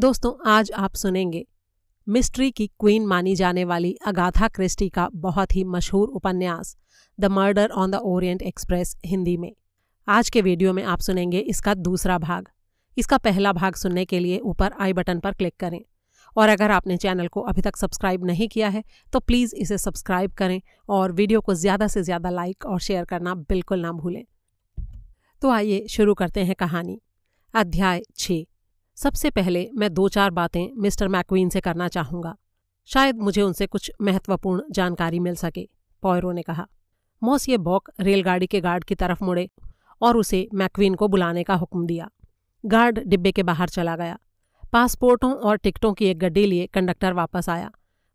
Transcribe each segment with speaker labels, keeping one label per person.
Speaker 1: दोस्तों आज आप सुनेंगे मिस्ट्री की क्वीन मानी जाने वाली अगाथा क्रिस्टी का बहुत ही मशहूर उपन्यास the murder on the Orient Express Hindi में आज के वीडियो में आप सुनेंगे इसका दूसरा भाग इसका पहला भाग सुनने के लिए ऊपर आई बटन पर क्लिक करें और अगर आपने चैनल को अभी तक सब्सक्राइब नहीं किया है तो प्लीज़ इसे सब्सक्राइब करें और वीडियो को ज़्यादा से ज़्यादा लाइक और शेयर करना बिल्कुल ना भूलें तो आइए शुरू करते हैं कहानी अध्याय छः सबसे पहले मैं दो चार बातें मिस्टर मैक्वीन से करना चाहूंगा शायद मुझे उनसे कुछ महत्वपूर्ण जानकारी मिल सके पॉयरो ने कहा मॉस ये बॉक रेलगाड़ी के गार्ड की तरफ मुड़े और उसे मैक्वीन को बुलाने का हुक्म दिया गार्ड डिब्बे के बाहर चला गया पासपोर्टों और टिकटों की एक गड्डी लिए कंडक्टर वापस आया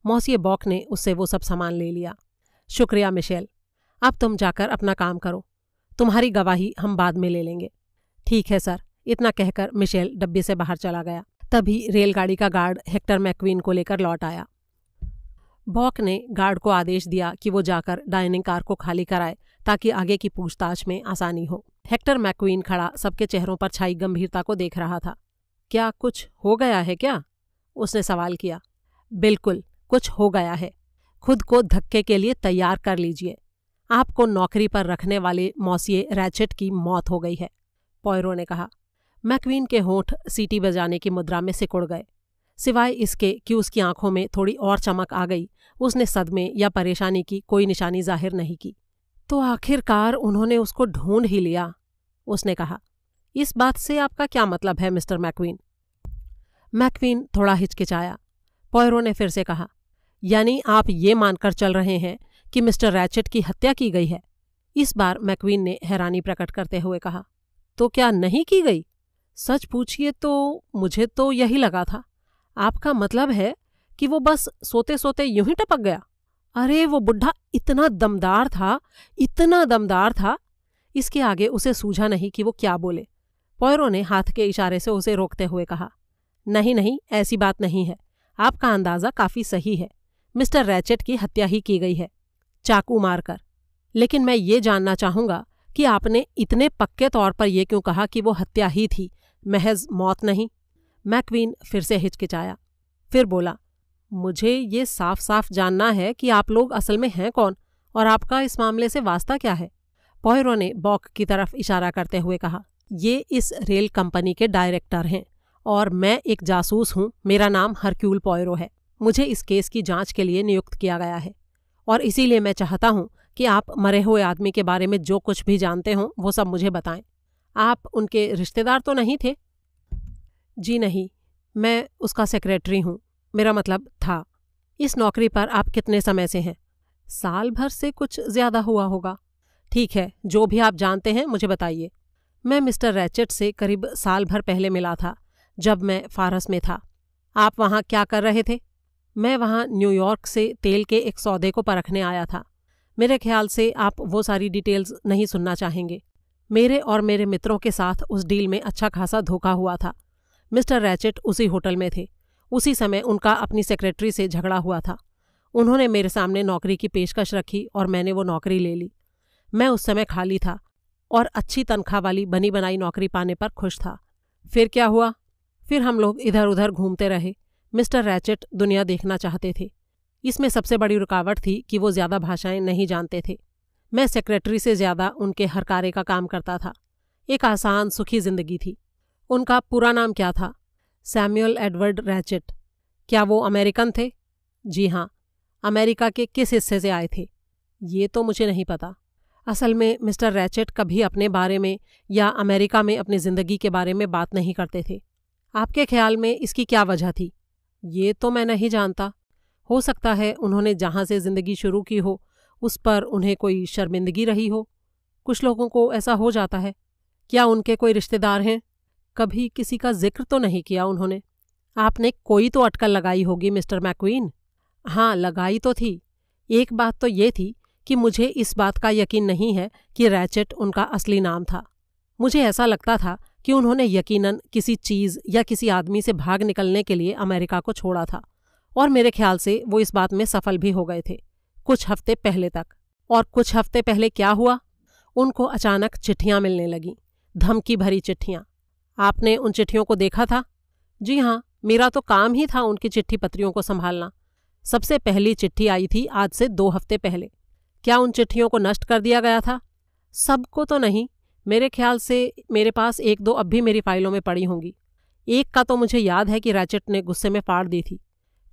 Speaker 1: मौसी बॉक ने उससे वो सब सामान ले लिया शुक्रिया मिशेल अब तुम जाकर अपना काम करो तुम्हारी गवाही हम बाद में ले लेंगे ठीक है सर इतना कहकर मिशेल डब्बे से बाहर चला गया तभी रेलगाड़ी का गार्ड हेक्टर मैक्वीन को लेकर लौट आया बॉक ने गार्ड को आदेश दिया कि वो जाकर डाइनिंग कार को खाली कराए ताकि आगे की पूछताछ में आसानी हो हेक्टर मैक्वीन खड़ा सबके चेहरों पर छाई गंभीरता को देख रहा था क्या कुछ हो गया है क्या उसने सवाल किया बिल्कुल कुछ हो गया है खुद को धक्के के लिए तैयार कर लीजिए आपको नौकरी पर रखने वाले मौसी रैचेट की मौत हो गई है पॉयरो ने कहा मैक्वीन के होठ सीटी बजाने की मुद्रा में सिकुड़ गए सिवाय इसके कि उसकी आंखों में थोड़ी और चमक आ गई उसने सदमे या परेशानी की कोई निशानी जाहिर नहीं की तो आखिरकार उन्होंने उसको ढूंढ ही लिया उसने कहा इस बात से आपका क्या मतलब है मिस्टर मैक्वीन मैक्वीन थोड़ा हिचकिचाया पॉयरो ने फिर से कहा यानी आप ये मानकर चल रहे हैं कि मिस्टर रैचेट की हत्या की गई है इस बार मैक्वीन ने हैरानी प्रकट करते हुए कहा तो क्या नहीं की गई सच पूछिए तो मुझे तो यही लगा था आपका मतलब है कि वो बस सोते सोते यूं ही टपक गया अरे वो बुढ़ा इतना दमदार था इतना दमदार था इसके आगे उसे सूझा नहीं कि वो क्या बोले पौरो ने हाथ के इशारे से उसे रोकते हुए कहा नहीं नहीं ऐसी बात नहीं है आपका अंदाज़ा काफ़ी सही है मिस्टर रैचेट की हत्या ही की गई है चाकू मारकर लेकिन मैं ये जानना चाहूँगा कि आपने इतने पक्के तौर पर यह क्यों कहा कि वो हत्या ही थी महज मौत नहीं मैक्वीन फिर से हिचकिचाया फिर बोला मुझे ये साफ साफ जानना है कि आप लोग असल में हैं कौन और आपका इस मामले से वास्ता क्या है पॉयरो ने बॉक की तरफ इशारा करते हुए कहा ये इस रेल कंपनी के डायरेक्टर हैं और मैं एक जासूस हूँ मेरा नाम हरक्यूल पॉयरो है मुझे इस केस की जांच के लिए नियुक्त किया गया है और इसीलिए मैं चाहता हूँ कि आप मरे हुए आदमी के बारे में जो कुछ भी जानते हों वो सब मुझे बताएं आप उनके रिश्तेदार तो नहीं थे जी नहीं मैं उसका सेक्रेटरी हूँ मेरा मतलब था इस नौकरी पर आप कितने समय से हैं साल भर से कुछ ज्यादा हुआ होगा ठीक है जो भी आप जानते हैं मुझे बताइए मैं मिस्टर रैचेट से करीब साल भर पहले मिला था जब मैं फारस में था आप वहाँ क्या कर रहे थे मैं वहाँ न्यूयॉर्क से तेल के एक सौदे को परखने आया था मेरे ख्याल से आप वो सारी डिटेल्स नहीं सुनना चाहेंगे मेरे और मेरे मित्रों के साथ उस डील में अच्छा खासा धोखा हुआ था मिस्टर रैचेट उसी होटल में थे उसी समय उनका अपनी सेक्रेटरी से झगड़ा हुआ था उन्होंने मेरे सामने नौकरी की पेशकश रखी और मैंने वो नौकरी ले ली मैं उस समय खाली था और अच्छी तनख्वाह वाली बनी बनाई नौकरी पाने पर खुश था फिर क्या हुआ फिर हम लोग इधर उधर घूमते रहे मिस्टर रैचेट दुनिया देखना चाहते थे इसमें सबसे बड़ी रुकावट थी कि वो ज्यादा भाषाएं नहीं जानते थे मैं सेक्रेटरी से ज्यादा उनके हर कार्य का काम करता था एक आसान सुखी जिंदगी थी उनका पूरा नाम क्या था सैम्यूअल एडवर्ड रैचेट क्या वो अमेरिकन थे जी हाँ अमेरिका के किस हिस्से से आए थे ये तो मुझे नहीं पता असल में मिस्टर रैचेट कभी अपने बारे में या अमेरिका में अपनी ज़िंदगी के बारे में बात नहीं करते थे आपके ख्याल में इसकी क्या वजह थी ये तो मैं नहीं जानता हो सकता है उन्होंने जहाँ से ज़िंदगी शुरू की हो उस पर उन्हें कोई शर्मिंदगी रही हो कुछ लोगों को ऐसा हो जाता है क्या उनके कोई रिश्तेदार हैं कभी किसी का जिक्र तो नहीं किया उन्होंने आपने कोई तो अटकल लगाई होगी मिस्टर मैक्वीन हाँ लगाई तो थी एक बात तो ये थी कि मुझे इस बात का यकीन नहीं है कि रैचेट उनका असली नाम था मुझे ऐसा लगता था कि उन्होंने यकीनन किसी चीज़ या किसी आदमी से भाग निकलने के लिए अमेरिका को छोड़ा था और मेरे ख्याल से वो इस बात में सफल भी हो गए थे कुछ हफ्ते पहले तक और कुछ हफ्ते पहले क्या हुआ उनको अचानक चिट्ठियां मिलने लगीं धमकी भरी चिट्ठियां आपने उन चिट्ठियों को देखा था जी हाँ मेरा तो काम ही था उनकी चिट्ठी पत्रियों को संभालना सबसे पहली चिट्ठी आई थी आज से दो हफ्ते पहले क्या उन चिट्ठियों को नष्ट कर दिया गया था सबको तो नहीं मेरे ख्याल से मेरे पास एक दो अब भी मेरी फाइलों में पड़ी होंगी एक का तो मुझे याद है कि रैचेट ने गुस्से में फाड़ दी थी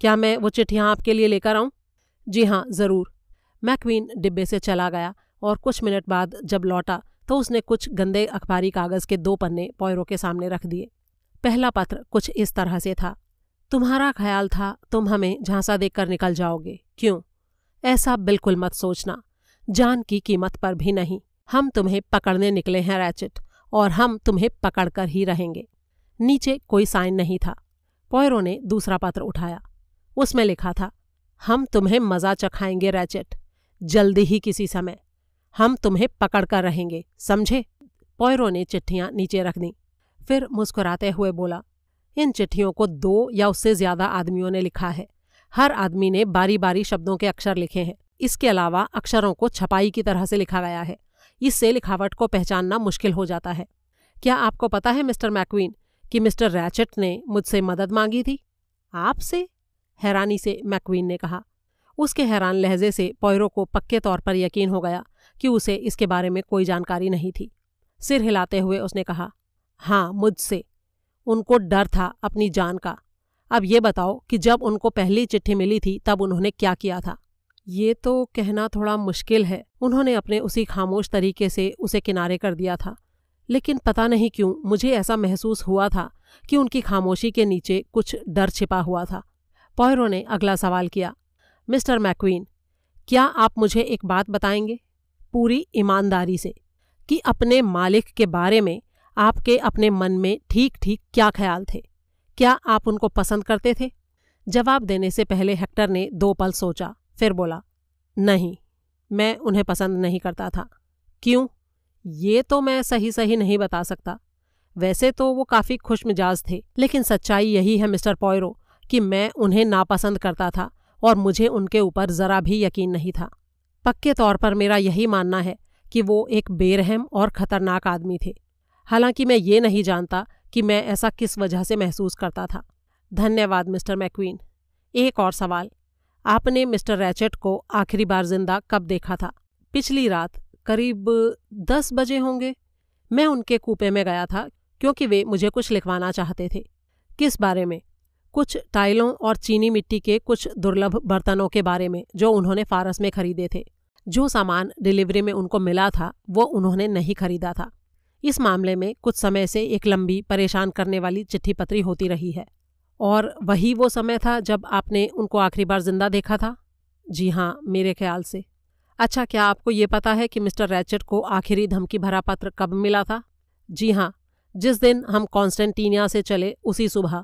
Speaker 1: क्या मैं वो चिट्ठियाँ आपके लिए लेकर आऊँ जी हाँ ज़रूर मैक्वीन डिब्बे से चला गया और कुछ मिनट बाद जब लौटा तो उसने कुछ गंदे अखबारी कागज़ के दो पन्ने पॉयरो के सामने रख दिए पहला पत्र कुछ इस तरह से था तुम्हारा ख्याल था तुम हमें झांसा देकर निकल जाओगे क्यों ऐसा बिल्कुल मत सोचना जान की कीमत पर भी नहीं हम तुम्हें पकड़ने निकले हैं रैचिट और हम तुम्हें पकड़कर ही रहेंगे नीचे कोई साइन नहीं था पॉयरो ने दूसरा पत्र उठाया उसमें लिखा था हम तुम्हें मजा चखाएंगे रैचेट जल्दी ही किसी समय हम तुम्हें पकड़ कर रहेंगे समझे पॉयरों ने चिट्ठियां नीचे रख दी फिर मुस्कुराते हुए बोला इन चिट्ठियों को दो या उससे ज्यादा आदमियों ने लिखा है हर आदमी ने बारी बारी शब्दों के अक्षर लिखे हैं इसके अलावा अक्षरों को छपाई की तरह से लिखा गया है इससे लिखावट को पहचानना मुश्किल हो जाता है क्या आपको पता है मिस्टर मैक्वीन कि मिस्टर रैचेट ने मुझसे मदद मांगी थी आपसे हैरानी से मैकवीन ने कहा उसके हैरान लहजे से पॉयरो को पक्के तौर पर यकीन हो गया कि उसे इसके बारे में कोई जानकारी नहीं थी सिर हिलाते हुए उसने कहा हाँ मुझसे उनको डर था अपनी जान का अब ये बताओ कि जब उनको पहली चिट्ठी मिली थी तब उन्होंने क्या किया था ये तो कहना थोड़ा मुश्किल है उन्होंने अपने उसी खामोश तरीके से उसे किनारे कर दिया था लेकिन पता नहीं क्यों मुझे ऐसा महसूस हुआ था कि उनकी खामोशी के नीचे कुछ डर छिपा हुआ था पोहरो ने अगला सवाल किया मिस्टर मैक्वीन क्या आप मुझे एक बात बताएंगे पूरी ईमानदारी से कि अपने मालिक के बारे में आपके अपने मन में ठीक ठीक क्या ख्याल थे क्या आप उनको पसंद करते थे जवाब देने से पहले हेक्टर ने दो पल सोचा फिर बोला नहीं मैं उन्हें पसंद नहीं करता था क्यों ये तो मैं सही सही नहीं बता सकता वैसे तो वो काफ़ी खुश मिजाज थे लेकिन सच्चाई यही है मिस्टर पॉयरो कि मैं उन्हें नापसंद करता था और मुझे उनके ऊपर जरा भी यकीन नहीं था पक्के तौर पर मेरा यही मानना है कि वो एक बेरहम और खतरनाक आदमी थे हालांकि मैं ये नहीं जानता कि मैं ऐसा किस वजह से महसूस करता था धन्यवाद मिस्टर मैक्वीन एक और सवाल आपने मिस्टर रैचेट को आखिरी बार जिंदा कब देखा था पिछली रात करीब दस बजे होंगे मैं उनके कूपे में गया था क्योंकि वे मुझे कुछ लिखवाना चाहते थे किस बारे में कुछ टाइलों और चीनी मिट्टी के कुछ दुर्लभ बर्तनों के बारे में जो उन्होंने फारस में खरीदे थे जो सामान डिलीवरी में उनको मिला था वो उन्होंने नहीं खरीदा था इस मामले में कुछ समय से एक लंबी परेशान करने वाली चिट्ठी पत्री होती रही है और वही वो समय था जब आपने उनको आखिरी बार जिंदा देखा था जी हाँ मेरे ख्याल से अच्छा क्या आपको ये पता है कि मिस्टर रैचर्ड को आखिरी धमकी भरा पत्र कब मिला था जी हाँ जिस दिन हम कॉन्स्टेंटीनिया से चले उसी सुबह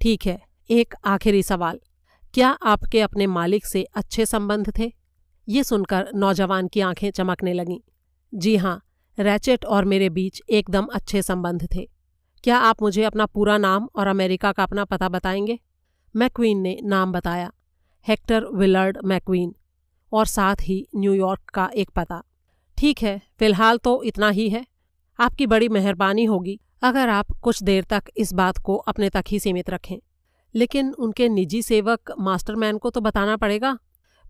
Speaker 1: ठीक है एक आखिरी सवाल क्या आपके अपने मालिक से अच्छे संबंध थे ये सुनकर नौजवान की आंखें चमकने लगीं जी हाँ रैचेट और मेरे बीच एकदम अच्छे संबंध थे क्या आप मुझे अपना पूरा नाम और अमेरिका का अपना पता बताएंगे मैक्वीन ने नाम बताया हेक्टर विलर्ड मैक्वीन और साथ ही न्यूयॉर्क का एक पता ठीक है फिलहाल तो इतना ही है आपकी बड़ी मेहरबानी होगी अगर आप कुछ देर तक इस बात को अपने तक ही सीमित रखें लेकिन उनके निजी सेवक मास्टरमैन को तो बताना पड़ेगा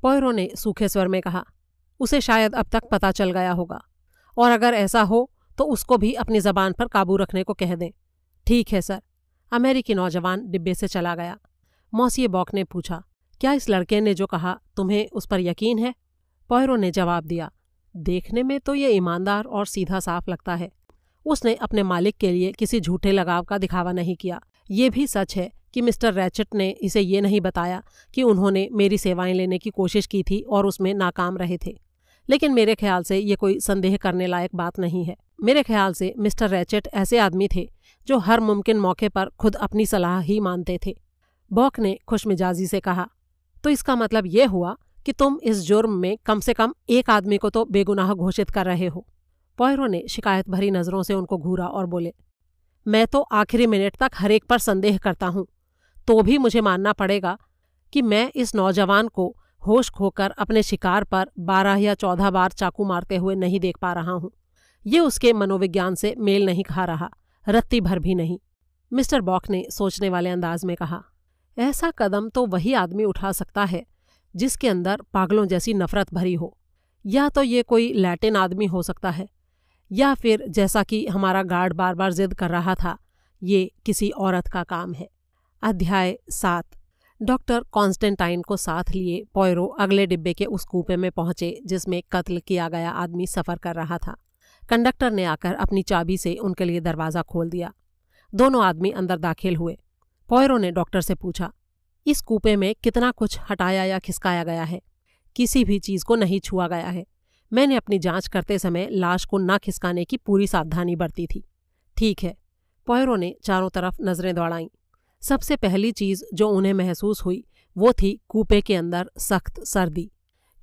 Speaker 1: पोयरो ने सूखे स्वर में कहा उसे शायद अब तक पता चल गया होगा और अगर ऐसा हो तो उसको भी अपनी जबान पर काबू रखने को कह दें ठीक है सर अमेरिकी नौजवान डिब्बे से चला गया मौसी बॉक ने पूछा क्या इस लड़के ने जो कहा तुम्हें उस पर यकीन है पोयरो ने जवाब दिया देखने में तो ये ईमानदार और सीधा साफ लगता है उसने अपने मालिक के लिए किसी झूठे लगाव का दिखावा नहीं किया ये भी सच है कि मिस्टर रैचट ने इसे ये नहीं बताया कि उन्होंने मेरी सेवाएं लेने की कोशिश की थी और उसमें नाकाम रहे थे लेकिन मेरे ख्याल से ये कोई संदेह करने लायक बात नहीं है मेरे ख्याल से मिस्टर रैचट ऐसे आदमी थे जो हर मुमकिन मौके पर खुद अपनी सलाह ही मानते थे बॉक ने खुशमिजाजी से कहा तो इसका मतलब यह हुआ कि तुम इस जुर्म में कम से कम एक आदमी को तो बेगुनाह घोषित कर रहे हो पॉयरो ने शिकायत भरी नज़रों से उनको घूरा और बोले मैं तो आखिरी मिनट तक हरेक पर संदेह करता हूँ तो भी मुझे मानना पड़ेगा कि मैं इस नौजवान को होश खोकर अपने शिकार पर बारह या चौदह बार चाकू मारते हुए नहीं देख पा रहा हूं ये उसके मनोविज्ञान से मेल नहीं खा रहा रत्ती भर भी नहीं मिस्टर बॉक ने सोचने वाले अंदाज में कहा ऐसा कदम तो वही आदमी उठा सकता है जिसके अंदर पागलों जैसी नफरत भरी हो या तो ये कोई लैटिन आदमी हो सकता है या फिर जैसा कि हमारा गार्ड बार बार जिद कर रहा था ये किसी औरत का काम है अध्याय सात डॉक्टर कॉन्स्टेंटाइन को साथ लिए पॉयरो अगले डिब्बे के उस कूपे में पहुंचे जिसमें कत्ल किया गया आदमी सफर कर रहा था कंडक्टर ने आकर अपनी चाबी से उनके लिए दरवाज़ा खोल दिया दोनों आदमी अंदर दाखिल हुए पॉयरो ने डॉक्टर से पूछा इस कूपे में कितना कुछ हटाया या खिसकाया गया है किसी भी चीज़ को नहीं छुआ गया है मैंने अपनी जांच करते समय लाश को ना खिसकाने की पूरी सावधानी बरती थी ठीक है पॉयरो ने चारों तरफ नज़रें दौड़ाईं सबसे पहली चीज जो उन्हें महसूस हुई वो थी कूपे के अंदर सख्त सर्दी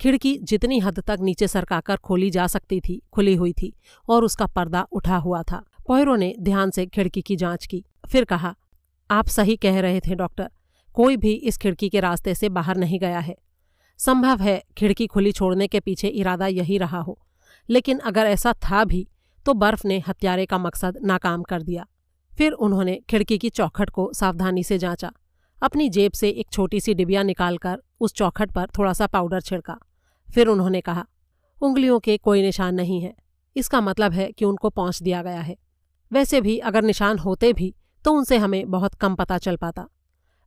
Speaker 1: खिड़की जितनी हद तक नीचे सरकाकर खोली जा सकती थी खुली हुई थी और उसका पर्दा उठा हुआ था पोहरो ने ध्यान से खिड़की की जांच की फिर कहा आप सही कह रहे थे डॉक्टर कोई भी इस खिड़की के रास्ते से बाहर नहीं गया है संभव है खिड़की खुली छोड़ने के पीछे इरादा यही रहा हो लेकिन अगर ऐसा था भी तो बर्फ ने हत्यारे का मकसद नाकाम कर दिया फिर उन्होंने खिड़की की चौखट को सावधानी से जांचा अपनी जेब से एक छोटी सी डिबिया निकालकर उस चौखट पर थोड़ा सा पाउडर छिड़का फिर उन्होंने कहा उंगलियों के कोई निशान नहीं है इसका मतलब है कि उनको पहुंच दिया गया है वैसे भी अगर निशान होते भी तो उनसे हमें बहुत कम पता चल पाता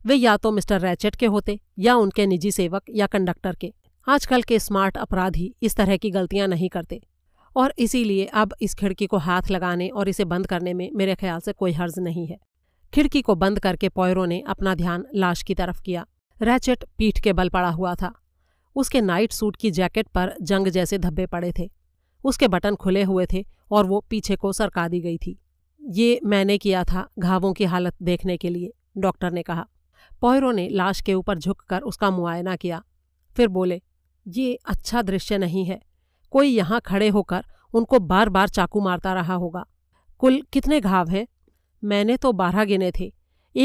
Speaker 1: वे या तो मिस्टर रैचेट के होते या उनके निजी सेवक या कंडक्टर के आजकल के स्मार्ट अपराधी इस तरह की गलतियां नहीं करते और इसीलिए अब इस खिड़की को हाथ लगाने और इसे बंद करने में मेरे ख्याल से कोई हर्ज नहीं है खिड़की को बंद करके पॉयरों ने अपना ध्यान लाश की तरफ किया रैचेट पीठ के बल पड़ा हुआ था उसके नाइट सूट की जैकेट पर जंग जैसे धब्बे पड़े थे उसके बटन खुले हुए थे और वो पीछे को सरका दी गई थी ये मैंने किया था घावों की हालत देखने के लिए डॉक्टर ने कहा पॉयरों ने लाश के ऊपर झुककर उसका मुआयना किया फिर बोले ये अच्छा दृश्य नहीं है कोई यहाँ खड़े होकर उनको बार बार चाकू मारता रहा होगा कुल कितने घाव हैं मैंने तो बारह गिने थे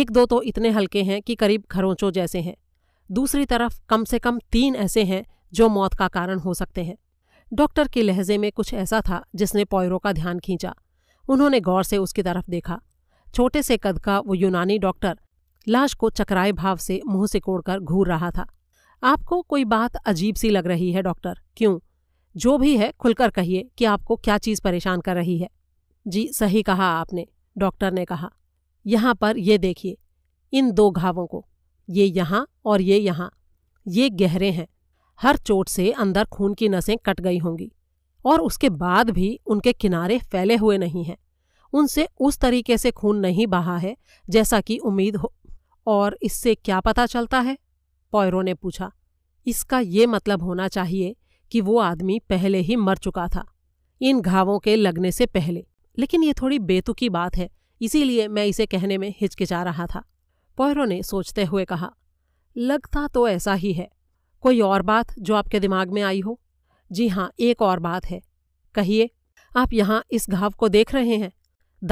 Speaker 1: एक दो तो इतने हल्के हैं कि करीब खरोंचों जैसे हैं दूसरी तरफ कम से कम तीन ऐसे हैं जो मौत का कारण हो सकते हैं डॉक्टर के लहजे में कुछ ऐसा था जिसने पॉयरों का ध्यान खींचा उन्होंने गौर से उसकी तरफ देखा छोटे से कद का वो यूनानी डॉक्टर लाश को चकराए भाव से मुंह से कोड़कर घूर रहा था आपको कोई बात अजीब सी लग रही है डॉक्टर क्यों जो भी है खुलकर कहिए कि आपको क्या चीज़ परेशान कर रही है जी सही कहा आपने डॉक्टर ने कहा यहाँ पर ये देखिए इन दो घावों को ये यहाँ और ये यहाँ ये गहरे हैं हर चोट से अंदर खून की नसें कट गई होंगी और उसके बाद भी उनके किनारे फैले हुए नहीं हैं उनसे उस तरीके से खून नहीं बहा है जैसा कि उम्मीद हो और इससे क्या पता चलता है पॉयरो ने पूछा इसका ये मतलब होना चाहिए कि वो आदमी पहले ही मर चुका था इन घावों के लगने से पहले लेकिन ये थोड़ी बेतुकी बात है इसीलिए मैं इसे कहने में हिचकिचा रहा था पोहरों ने सोचते हुए कहा लगता तो ऐसा ही है कोई और बात जो आपके दिमाग में आई हो जी हाँ एक और बात है कहिए आप यहाँ इस घाव को देख रहे हैं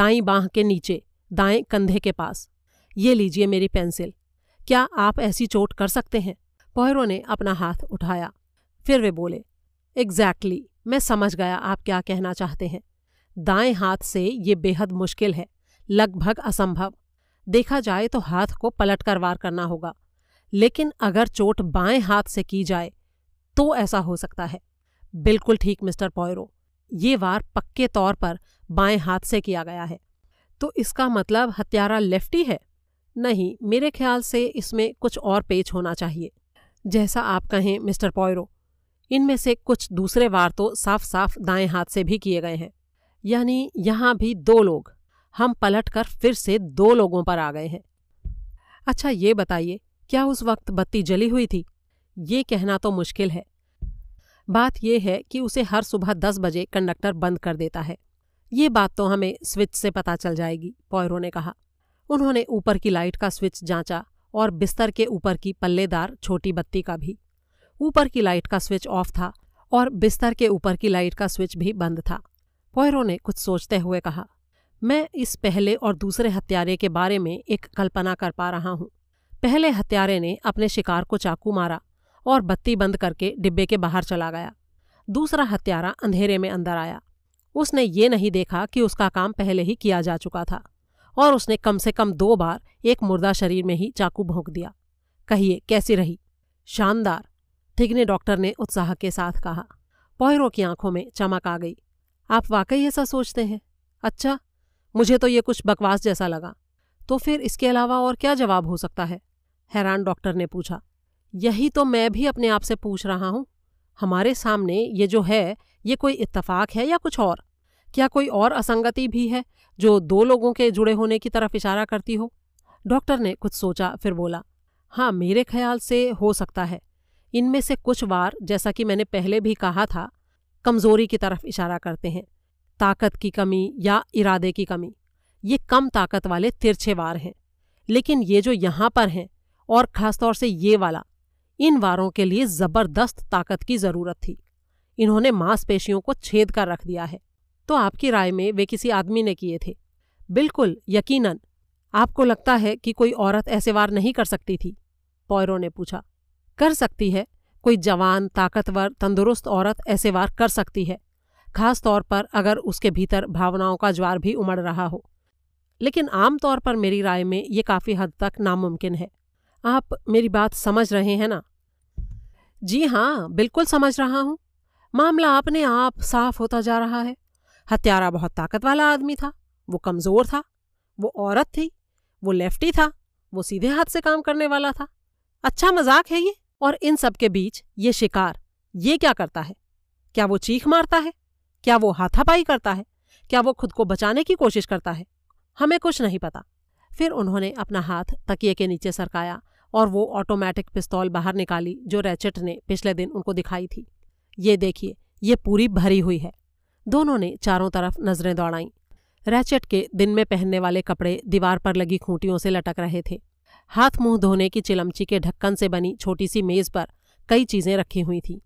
Speaker 1: दाई बांह के नीचे दाएं कंधे के पास ये लीजिए मेरी पेंसिल क्या आप ऐसी चोट कर सकते हैं पोहरों ने अपना हाथ उठाया फिर वे बोले एग्जैक्टली exactly, मैं समझ गया आप क्या कहना चाहते हैं दाएं हाथ से ये बेहद मुश्किल है लगभग असंभव देखा जाए तो हाथ को पलट कर वार करना होगा लेकिन अगर चोट बाएं हाथ से की जाए तो ऐसा हो सकता है बिल्कुल ठीक मिस्टर पॉयरो ये वार पक्के तौर पर बाएं हाथ से किया गया है तो इसका मतलब हत्यारा लेफ्टी है नहीं मेरे ख्याल से इसमें कुछ और पेच होना चाहिए जैसा आप कहें मिस्टर पॉयरो इनमें से कुछ दूसरे वार तो साफ साफ दाएं हाथ से भी किए गए हैं यानी यहाँ भी दो लोग हम पलट कर फिर से दो लोगों पर आ गए हैं अच्छा ये बताइए क्या उस वक्त बत्ती जली हुई थी ये कहना तो मुश्किल है बात यह है कि उसे हर सुबह दस बजे कंडक्टर बंद कर देता है ये बात तो हमें स्विच से पता चल जाएगी पॉयरो ने कहा उन्होंने ऊपर की लाइट का स्विच जांचा और बिस्तर के ऊपर की पल्लेदार छोटी बत्ती का भी ऊपर की लाइट का स्विच ऑफ था और बिस्तर के ऊपर की लाइट का स्विच भी बंद था पोयरो ने कुछ सोचते हुए कहा मैं इस पहले और दूसरे हत्यारे के बारे में एक कल्पना कर पा रहा हूँ पहले हत्यारे ने अपने शिकार को चाकू मारा और बत्ती बंद करके डिब्बे के बाहर चला गया दूसरा हत्यारा अंधेरे में अंदर आया उसने ये नहीं देखा कि उसका काम पहले ही किया जा चुका था और उसने कम से कम दो बार एक मुर्दा शरीर में ही चाकू भोंक दिया कहिए कैसी रही शानदार ठिगने डॉक्टर ने उत्साह के साथ कहा पोहरों की आंखों में चमक आ गई आप वाकई ऐसा सोचते हैं अच्छा मुझे तो ये कुछ बकवास जैसा लगा तो फिर इसके अलावा और क्या जवाब हो सकता है हैरान डॉक्टर ने पूछा यही तो मैं भी अपने आप से पूछ रहा हूं हमारे सामने ये जो है ये कोई इतफाक है या कुछ और क्या कोई और असंगति भी है जो दो लोगों के जुड़े होने की तरफ इशारा करती हो डॉक्टर ने कुछ सोचा फिर बोला हाँ मेरे ख्याल से हो सकता है इनमें से कुछ वार जैसा कि मैंने पहले भी कहा था कमजोरी की तरफ इशारा करते हैं ताकत की कमी या इरादे की कमी ये कम ताकत वाले तिरछे वार हैं लेकिन ये जो यहाँ पर हैं और खासतौर से ये वाला इन वारों के लिए जबरदस्त ताकत की जरूरत थी इन्होंने मांसपेशियों को छेद कर रख दिया है तो आपकी राय में वे किसी आदमी ने किए थे बिल्कुल यकीनन आपको लगता है कि कोई औरत ऐसे वार नहीं कर सकती थी पौरों ने पूछा कर सकती है कोई जवान ताकतवर तंदुरुस्त औरत ऐसे वार कर सकती है खास तौर पर अगर उसके भीतर भावनाओं का ज्वार भी उमड़ रहा हो लेकिन आम तौर पर मेरी राय में ये काफ़ी हद तक नामुमकिन है आप मेरी बात समझ रहे हैं ना जी हाँ बिल्कुल समझ रहा हूँ मामला अपने आप साफ होता जा रहा है हत्यारा बहुत ताकत वाला आदमी था वो कमज़ोर था वो औरत थी वो लेफ्टी था वो सीधे हाथ से काम करने वाला था अच्छा मजाक है ये और इन सब के बीच ये शिकार ये क्या करता है क्या वो चीख मारता है क्या वो हाथापाई करता है क्या वो खुद को बचाने की कोशिश करता है हमें कुछ नहीं पता फिर उन्होंने अपना हाथ तकिए के नीचे सरकाया और वो ऑटोमेटिक पिस्तौल बाहर निकाली जो रैचेट ने पिछले दिन उनको दिखाई थी ये देखिए ये पूरी भरी हुई है दोनों ने चारों तरफ नजरें दौड़ाईं रैचेट के दिन में पहनने वाले कपड़े दीवार पर लगी खूंटियों से लटक रहे थे हाथ मुंह धोने की चिलमची के ढक्कन से बनी छोटी सी मेज पर कई चीजें रखी हुई थीं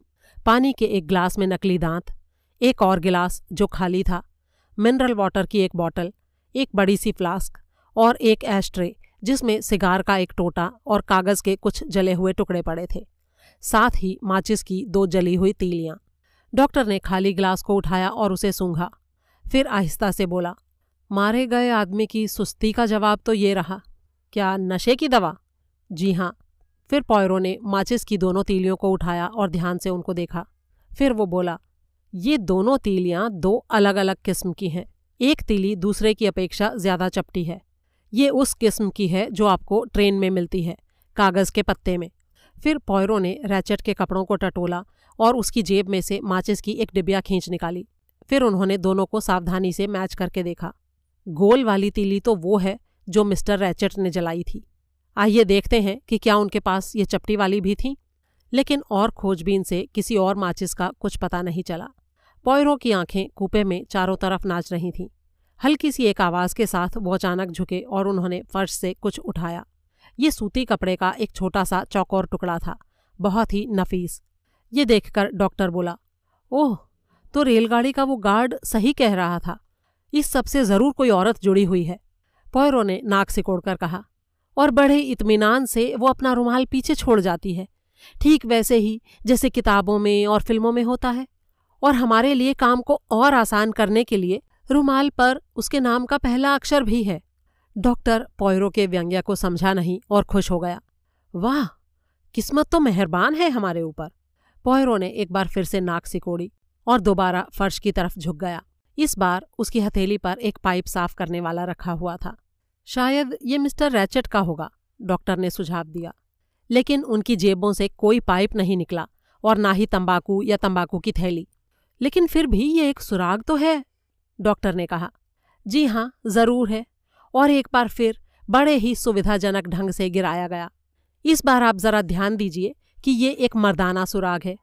Speaker 1: पानी के एक गिलास में नकली दांत एक और गिलास जो खाली था मिनरल वाटर की एक बॉटल एक बड़ी सी फ्लास्क और एक एस्ट्रे जिसमें सिगार का एक टोटा और कागज के कुछ जले हुए टुकड़े पड़े थे साथ ही माचिस की दो जली हुई तीलियां डॉक्टर ने खाली गिलास को उठाया और उसे सूंघा फिर आहिस्ता से बोला मारे गए आदमी की सुस्ती का जवाब तो ये रहा क्या नशे की दवा जी हाँ फिर पॉयरो ने माचिस की दोनों तीलियों को उठाया और ध्यान से उनको देखा फिर वो बोला ये दोनों तीलियां दो अलग अलग किस्म की हैं एक तीली दूसरे की अपेक्षा ज्यादा चपटी है ये उस किस्म की है जो आपको ट्रेन में मिलती है कागज के पत्ते में फिर पॉयरो ने रैचेट के कपड़ों को टटोला और उसकी जेब में से माचिस की एक डिबिया खींच निकाली फिर उन्होंने दोनों को सावधानी से मैच करके देखा गोल वाली तीली तो वो है जो मिस्टर रैचर्ट ने जलाई थी आइए देखते हैं कि क्या उनके पास ये चपटी वाली भी थी लेकिन और खोजबीन से किसी और माचिस का कुछ पता नहीं चला पॉयरों की आंखें कूपे में चारों तरफ नाच रही थीं हल्की सी एक आवाज़ के साथ वो अचानक झुके और उन्होंने फर्श से कुछ उठाया ये सूती कपड़े का एक छोटा सा चौकोर टुकड़ा था बहुत ही नफीस ये देखकर डॉक्टर बोला ओह तो रेलगाड़ी का वो गार्ड सही कह रहा था इस सबसे ज़रूर कोई औरत जुड़ी हुई है पैरों ने नाक कोड़कर कहा और बड़े इतमान से वो अपना रुमाल पीछे छोड़ जाती है ठीक वैसे ही जैसे किताबों में और फिल्मों में होता है और हमारे लिए काम को और आसान करने के लिए रुमाल पर उसके नाम का पहला अक्षर भी है डॉक्टर पोयरो के व्यंग्य को समझा नहीं और खुश हो गया वाह किस्मत तो मेहरबान है हमारे ऊपर पोयरो ने एक बार फिर से नाक सिकोड़ी और दोबारा फर्श की तरफ झुक गया इस बार उसकी हथेली पर एक पाइप साफ करने वाला रखा हुआ था शायद ये मिस्टर रैचट का होगा डॉक्टर ने सुझाव दिया लेकिन उनकी जेबों से कोई पाइप नहीं निकला और ना ही तंबाकू या तंबाकू की थैली लेकिन फिर भी ये एक सुराग तो है डॉक्टर ने कहा जी हाँ जरूर है और एक बार फिर बड़े ही सुविधाजनक ढंग से गिराया गया इस बार आप जरा ध्यान दीजिए कि ये एक मर्दाना सुराग है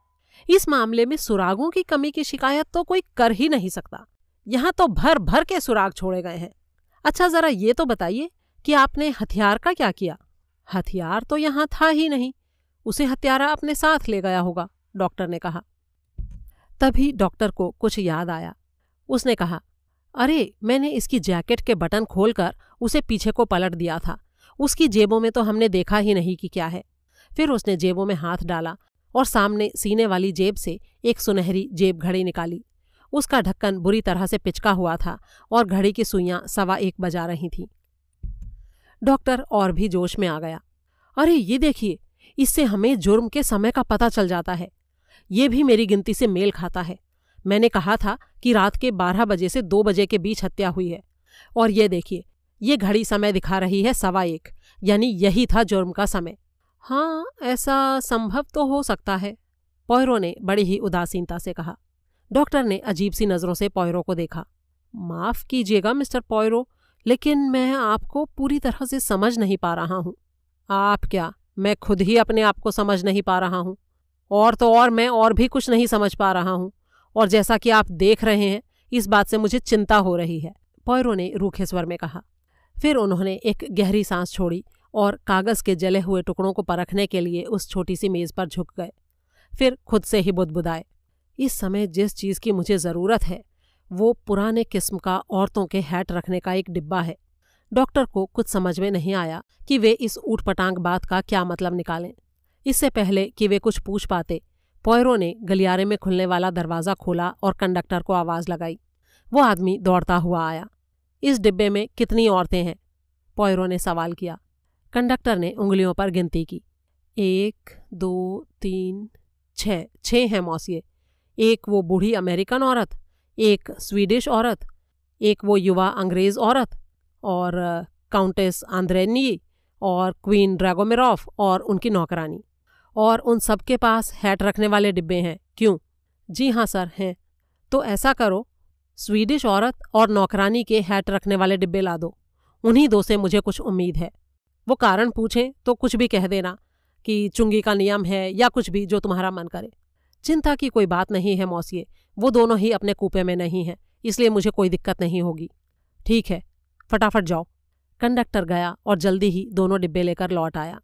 Speaker 1: इस मामले में सुरागों की कमी की शिकायत तो कोई कर ही नहीं सकता यहाँ तो भर भर के सुराग छोड़े गए हैं अच्छा जरा ये तो बताइए कि आपने हथियार का क्या किया हथियार तो यहाँ था ही नहीं उसे हथियारा अपने साथ ले गया होगा डॉक्टर ने कहा तभी डॉक्टर को कुछ याद आया उसने कहा अरे मैंने इसकी जैकेट के बटन खोलकर उसे पीछे को पलट दिया था उसकी जेबों में तो हमने देखा ही नहीं कि क्या है फिर उसने जेबों में हाथ डाला और सामने सीने वाली जेब से एक सुनहरी जेब घड़ी निकाली उसका ढक्कन बुरी तरह से पिचका हुआ था और घड़ी की सुइयां सवा एक बजा रही थीं डॉक्टर और भी जोश में आ गया अरे ये देखिए इससे हमें जुर्म के समय का पता चल जाता है ये भी मेरी गिनती से मेल खाता है मैंने कहा था कि रात के बारह बजे से दो बजे के बीच हत्या हुई है और ये देखिए ये घड़ी समय दिखा रही है सवा एक यानी यही था जुर्म का समय हाँ ऐसा संभव तो हो सकता है पौरों ने बड़ी ही उदासीनता से कहा डॉक्टर ने अजीब सी नज़रों से पॉयरो को देखा माफ़ कीजिएगा मिस्टर पॉयरो लेकिन मैं आपको पूरी तरह से समझ नहीं पा रहा हूँ आप क्या मैं खुद ही अपने आप को समझ नहीं पा रहा हूँ और तो और मैं और भी कुछ नहीं समझ पा रहा हूँ और जैसा कि आप देख रहे हैं इस बात से मुझे चिंता हो रही है पॉयरो ने रूखे स्वर में कहा फिर उन्होंने एक गहरी सांस छोड़ी और कागज़ के जले हुए टुकड़ों को परखने के लिए उस छोटी सी मेज़ पर झुक गए फिर खुद से ही बुदबुदाए इस समय जिस चीज की मुझे जरूरत है वो पुराने किस्म का औरतों के हैट रखने का एक डिब्बा है डॉक्टर को कुछ समझ में नहीं आया कि वे इस ऊटपटांग बात का क्या मतलब निकालें इससे पहले कि वे कुछ पूछ पाते पॉयरों ने गलियारे में खुलने वाला दरवाज़ा खोला और कंडक्टर को आवाज़ लगाई वो आदमी दौड़ता हुआ आया इस डिब्बे में कितनी औरतें हैं पॉयरों ने सवाल किया कंडक्टर ने उंगलियों पर गिनती की एक दो तीन छः छः हैं मौसी एक वो बूढ़ी अमेरिकन औरत एक स्वीडिश औरत एक वो युवा अंग्रेज औरत और काउंटेस आंद्रेनी और क्वीन ड्रैगोमेरॉफ और उनकी नौकरानी और उन सब के पास हैट रखने वाले डिब्बे हैं क्यों जी हाँ सर हैं तो ऐसा करो स्वीडिश औरत और नौकरानी के हैट रखने वाले डिब्बे ला दो उन्हीं दो से मुझे कुछ उम्मीद है वो कारण पूछें तो कुछ भी कह देना कि चुंगी का नियम है या कुछ भी जो तुम्हारा मन करे चिंता की कोई बात नहीं है मौसिए वो दोनों ही अपने कूपे में नहीं हैं इसलिए मुझे कोई दिक्कत नहीं होगी ठीक है फटाफट जाओ कंडक्टर गया और जल्दी ही दोनों डिब्बे लेकर लौट आया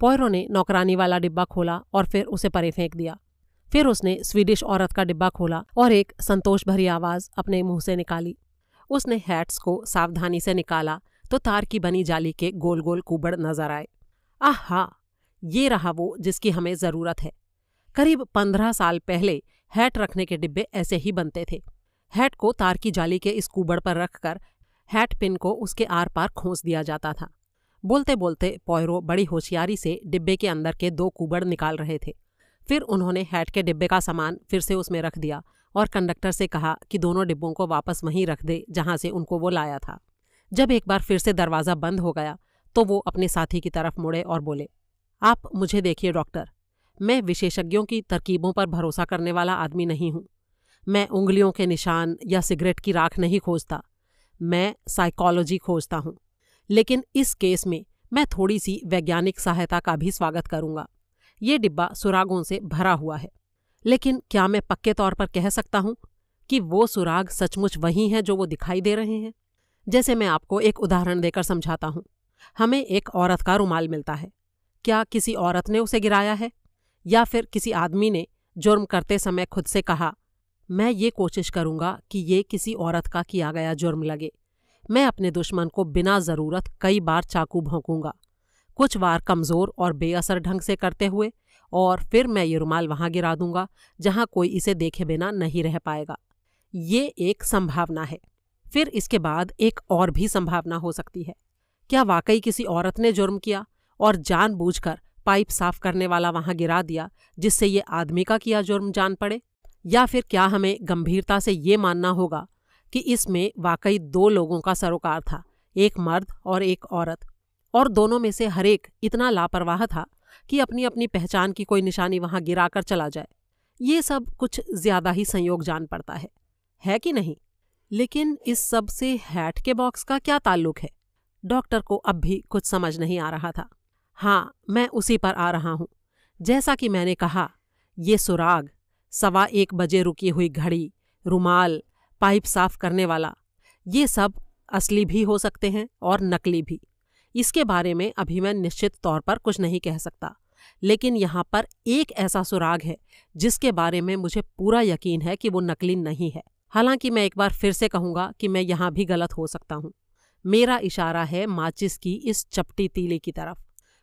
Speaker 1: पोयरो ने नौकरानी वाला डिब्बा खोला और फिर उसे परे फेंक दिया फिर उसने स्वीडिश औरत का डिब्बा खोला और एक संतोष भरी आवाज अपने मुंह से निकाली उसने हैट्स को सावधानी से निकाला तो तार की बनी जाली के गोल गोल कुबड़ नजर आए हा ये रहा वो जिसकी हमें जरूरत है करीब पंद्रह साल पहले हैट रखने के डिब्बे ऐसे ही बनते थे हैट को तार की जाली के इस कुबड़ पर रखकर हैट पिन को उसके आर पार खोस दिया जाता था बोलते बोलते पॉयरो बड़ी होशियारी से डिब्बे के अंदर के दो कुबड़ निकाल रहे थे फिर उन्होंने हैट के डिब्बे का सामान फिर से उसमें रख दिया और कंडक्टर से कहा कि दोनों डिब्बों को वापस वहीं रख दे जहां से उनको वो लाया था जब एक बार फिर से दरवाज़ा बंद हो गया तो वो अपने साथी की तरफ मुड़े और बोले आप मुझे देखिए डॉक्टर मैं विशेषज्ञों की तरकीबों पर भरोसा करने वाला आदमी नहीं हूं मैं उंगलियों के निशान या सिगरेट की राख नहीं खोजता मैं साइकोलॉजी खोजता हूं लेकिन इस केस में मैं थोड़ी सी वैज्ञानिक सहायता का भी स्वागत करूंगा ये डिब्बा सुरागों से भरा हुआ है लेकिन क्या मैं पक्के तौर पर कह सकता हूं कि वो सुराग सचमुच वही हैं जो वो दिखाई दे रहे हैं जैसे मैं आपको एक उदाहरण देकर समझाता हूं हमें एक औरत का रुमाल मिलता है क्या किसी औरत ने उसे गिराया है या फिर किसी आदमी ने जुर्म करते समय खुद से कहा मैं ये कोशिश करूंगा कि ये किसी औरत का किया गया जुर्म लगे मैं अपने दुश्मन को बिना ज़रूरत कई बार चाकू भोंकूंगा कुछ बार कमज़ोर और बेअसर ढंग से करते हुए और फिर मैं ये रुमाल वहां गिरा दूंगा जहां कोई इसे देखे बिना नहीं रह पाएगा ये एक संभावना है फिर इसके बाद एक और भी संभावना हो सकती है क्या वाकई किसी औरत ने जुर्म किया और जानबूझकर पाइप साफ करने वाला वहां गिरा दिया जिससे ये आदमी का किया जुर्म जान पड़े या फिर क्या हमें गंभीरता से ये मानना होगा कि इसमें वाकई दो लोगों का सरोकार था एक मर्द और एक औरत और दोनों में से हरेक इतना लापरवाह था कि अपनी अपनी पहचान की कोई निशानी वहां गिराकर चला जाए ये सब कुछ ज्यादा ही संयोग जान पड़ता है है कि नहीं लेकिन इस सब से हैट के बॉक्स का क्या ताल्लुक है डॉक्टर को अब भी कुछ समझ नहीं आ रहा था हाँ मैं उसी पर आ रहा हूं जैसा कि मैंने कहा ये सुराग सवा एक बजे रुकी हुई घड़ी रुमाल पाइप साफ करने वाला ये सब असली भी हो सकते हैं और नकली भी इसके बारे में अभी मैं निश्चित तौर पर कुछ नहीं कह सकता लेकिन यहाँ पर एक ऐसा सुराग है जिसके बारे में मुझे पूरा यकीन है कि वो नकली नहीं है हालांकि मैं एक बार फिर से कहूँगा कि मैं यहाँ भी गलत हो सकता हूँ मेरा इशारा है माचिस की इस चपटी तीले की तरफ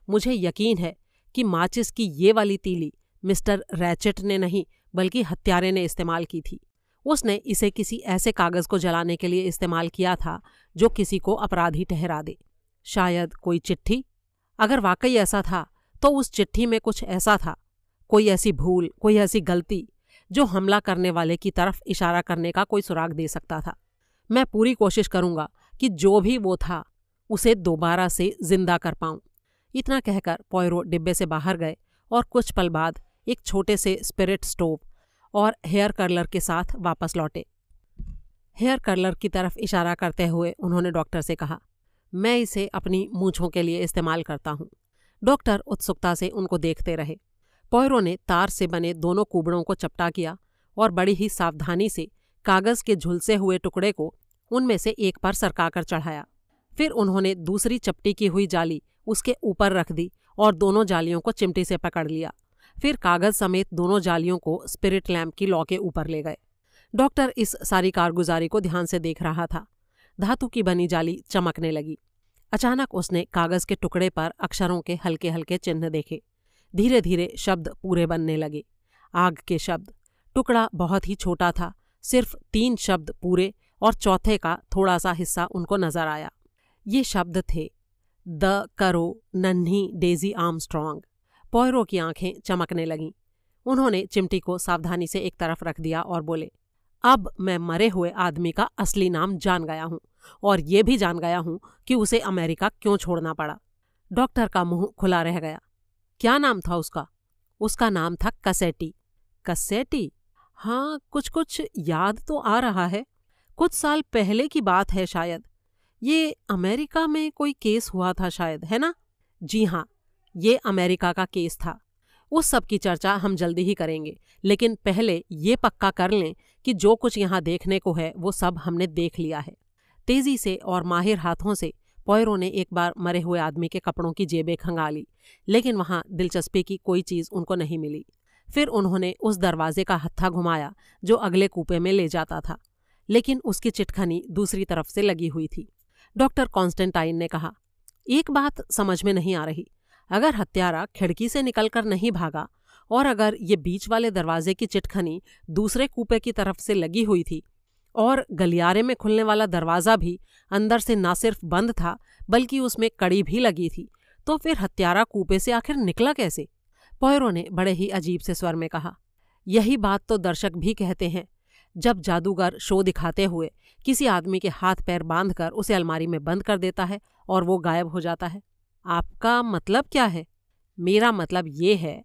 Speaker 1: मुझे यकीन है कि माचिस की ये वाली तीली मिस्टर रैचेट ने नहीं बल्कि हत्यारे ने इस्तेमाल की थी उसने इसे किसी ऐसे कागज़ को जलाने के लिए इस्तेमाल किया था जो किसी को अपराधी ठहरा दे शायद कोई चिट्ठी अगर वाकई ऐसा था तो उस चिट्ठी में कुछ ऐसा था कोई ऐसी भूल कोई ऐसी गलती जो हमला करने वाले की तरफ इशारा करने का कोई सुराग दे सकता था मैं पूरी कोशिश करूंगा कि जो भी वो था उसे दोबारा से जिंदा कर पाऊं इतना कहकर पॉयरो डिब्बे से बाहर गए और कुछ पल बाद एक छोटे से स्पिरिट स्टोव और हेयर कर्लर के साथ वापस लौटे हेयर कर्लर की तरफ इशारा करते हुए उन्होंने डॉक्टर से कहा मैं इसे अपनी मूछों के लिए इस्तेमाल करता हूँ डॉक्टर उत्सुकता से उनको देखते रहे पॉयरो ने तार से बने दोनों कुबड़ों को चपटा किया और बड़ी ही सावधानी से कागज के झुलसे हुए टुकड़े को उनमें से एक पर सरकाकर चढ़ाया फिर उन्होंने दूसरी चपटी की हुई जाली उसके ऊपर रख दी और दोनों जालियों को चिमटी से पकड़ लिया फिर कागज समेत दोनों जालियों को स्पिरिट लैम्प की लॉ के ऊपर ले गए डॉक्टर इस सारी कारगुजारी को ध्यान से देख रहा था धातु की बनी जाली चमकने लगी अचानक उसने कागज के टुकड़े पर अक्षरों के हल्के हल्के चिन्ह देखे धीरे धीरे शब्द पूरे बनने लगे आग के शब्द टुकड़ा बहुत ही छोटा था सिर्फ तीन शब्द पूरे और चौथे का थोड़ा सा हिस्सा उनको नजर आया ये शब्द थे द करो नन्ही डेजी आर्म स्ट्रांग पोयरो की आंखें चमकने लगीं उन्होंने चिमटी को सावधानी से एक तरफ रख दिया और बोले अब मैं मरे हुए आदमी का असली नाम जान गया हूं और ये भी जान गया हूं कि उसे अमेरिका क्यों छोड़ना पड़ा डॉक्टर का मुंह खुला रह गया क्या नाम था उसका उसका नाम था कसेटी कसेटी हाँ कुछ कुछ याद तो आ रहा है कुछ साल पहले की बात है शायद ये अमेरिका में कोई केस हुआ था शायद है ना जी हाँ ये अमेरिका का केस था उस सब की चर्चा हम जल्दी ही करेंगे लेकिन पहले ये पक्का कर लें कि जो कुछ यहाँ देखने को है वो सब हमने देख लिया है तेजी से और माहिर हाथों से पोयरो ने एक बार मरे हुए आदमी के कपड़ों की जेबें खंगा ली लेकिन वहाँ दिलचस्पी की कोई चीज़ उनको नहीं मिली फिर उन्होंने उस दरवाजे का हत्था घुमाया जो अगले कूपे में ले जाता था लेकिन उसकी चिटखनी दूसरी तरफ से लगी हुई थी डॉक्टर कॉन्स्टेंटाइन ने कहा एक बात समझ में नहीं आ रही अगर हत्यारा खिड़की से निकलकर नहीं भागा और अगर ये बीच वाले दरवाजे की चिटखनी दूसरे कूपे की तरफ से लगी हुई थी और गलियारे में खुलने वाला दरवाज़ा भी अंदर से ना सिर्फ बंद था बल्कि उसमें कड़ी भी लगी थी तो फिर हत्यारा कूपे से आखिर निकला कैसे पोयरो ने बड़े ही अजीब से स्वर में कहा यही बात तो दर्शक भी कहते हैं जब जादूगर शो दिखाते हुए किसी आदमी के हाथ पैर बांधकर उसे अलमारी में बंद कर देता है और वो गायब हो जाता है आपका मतलब क्या है मेरा मतलब ये है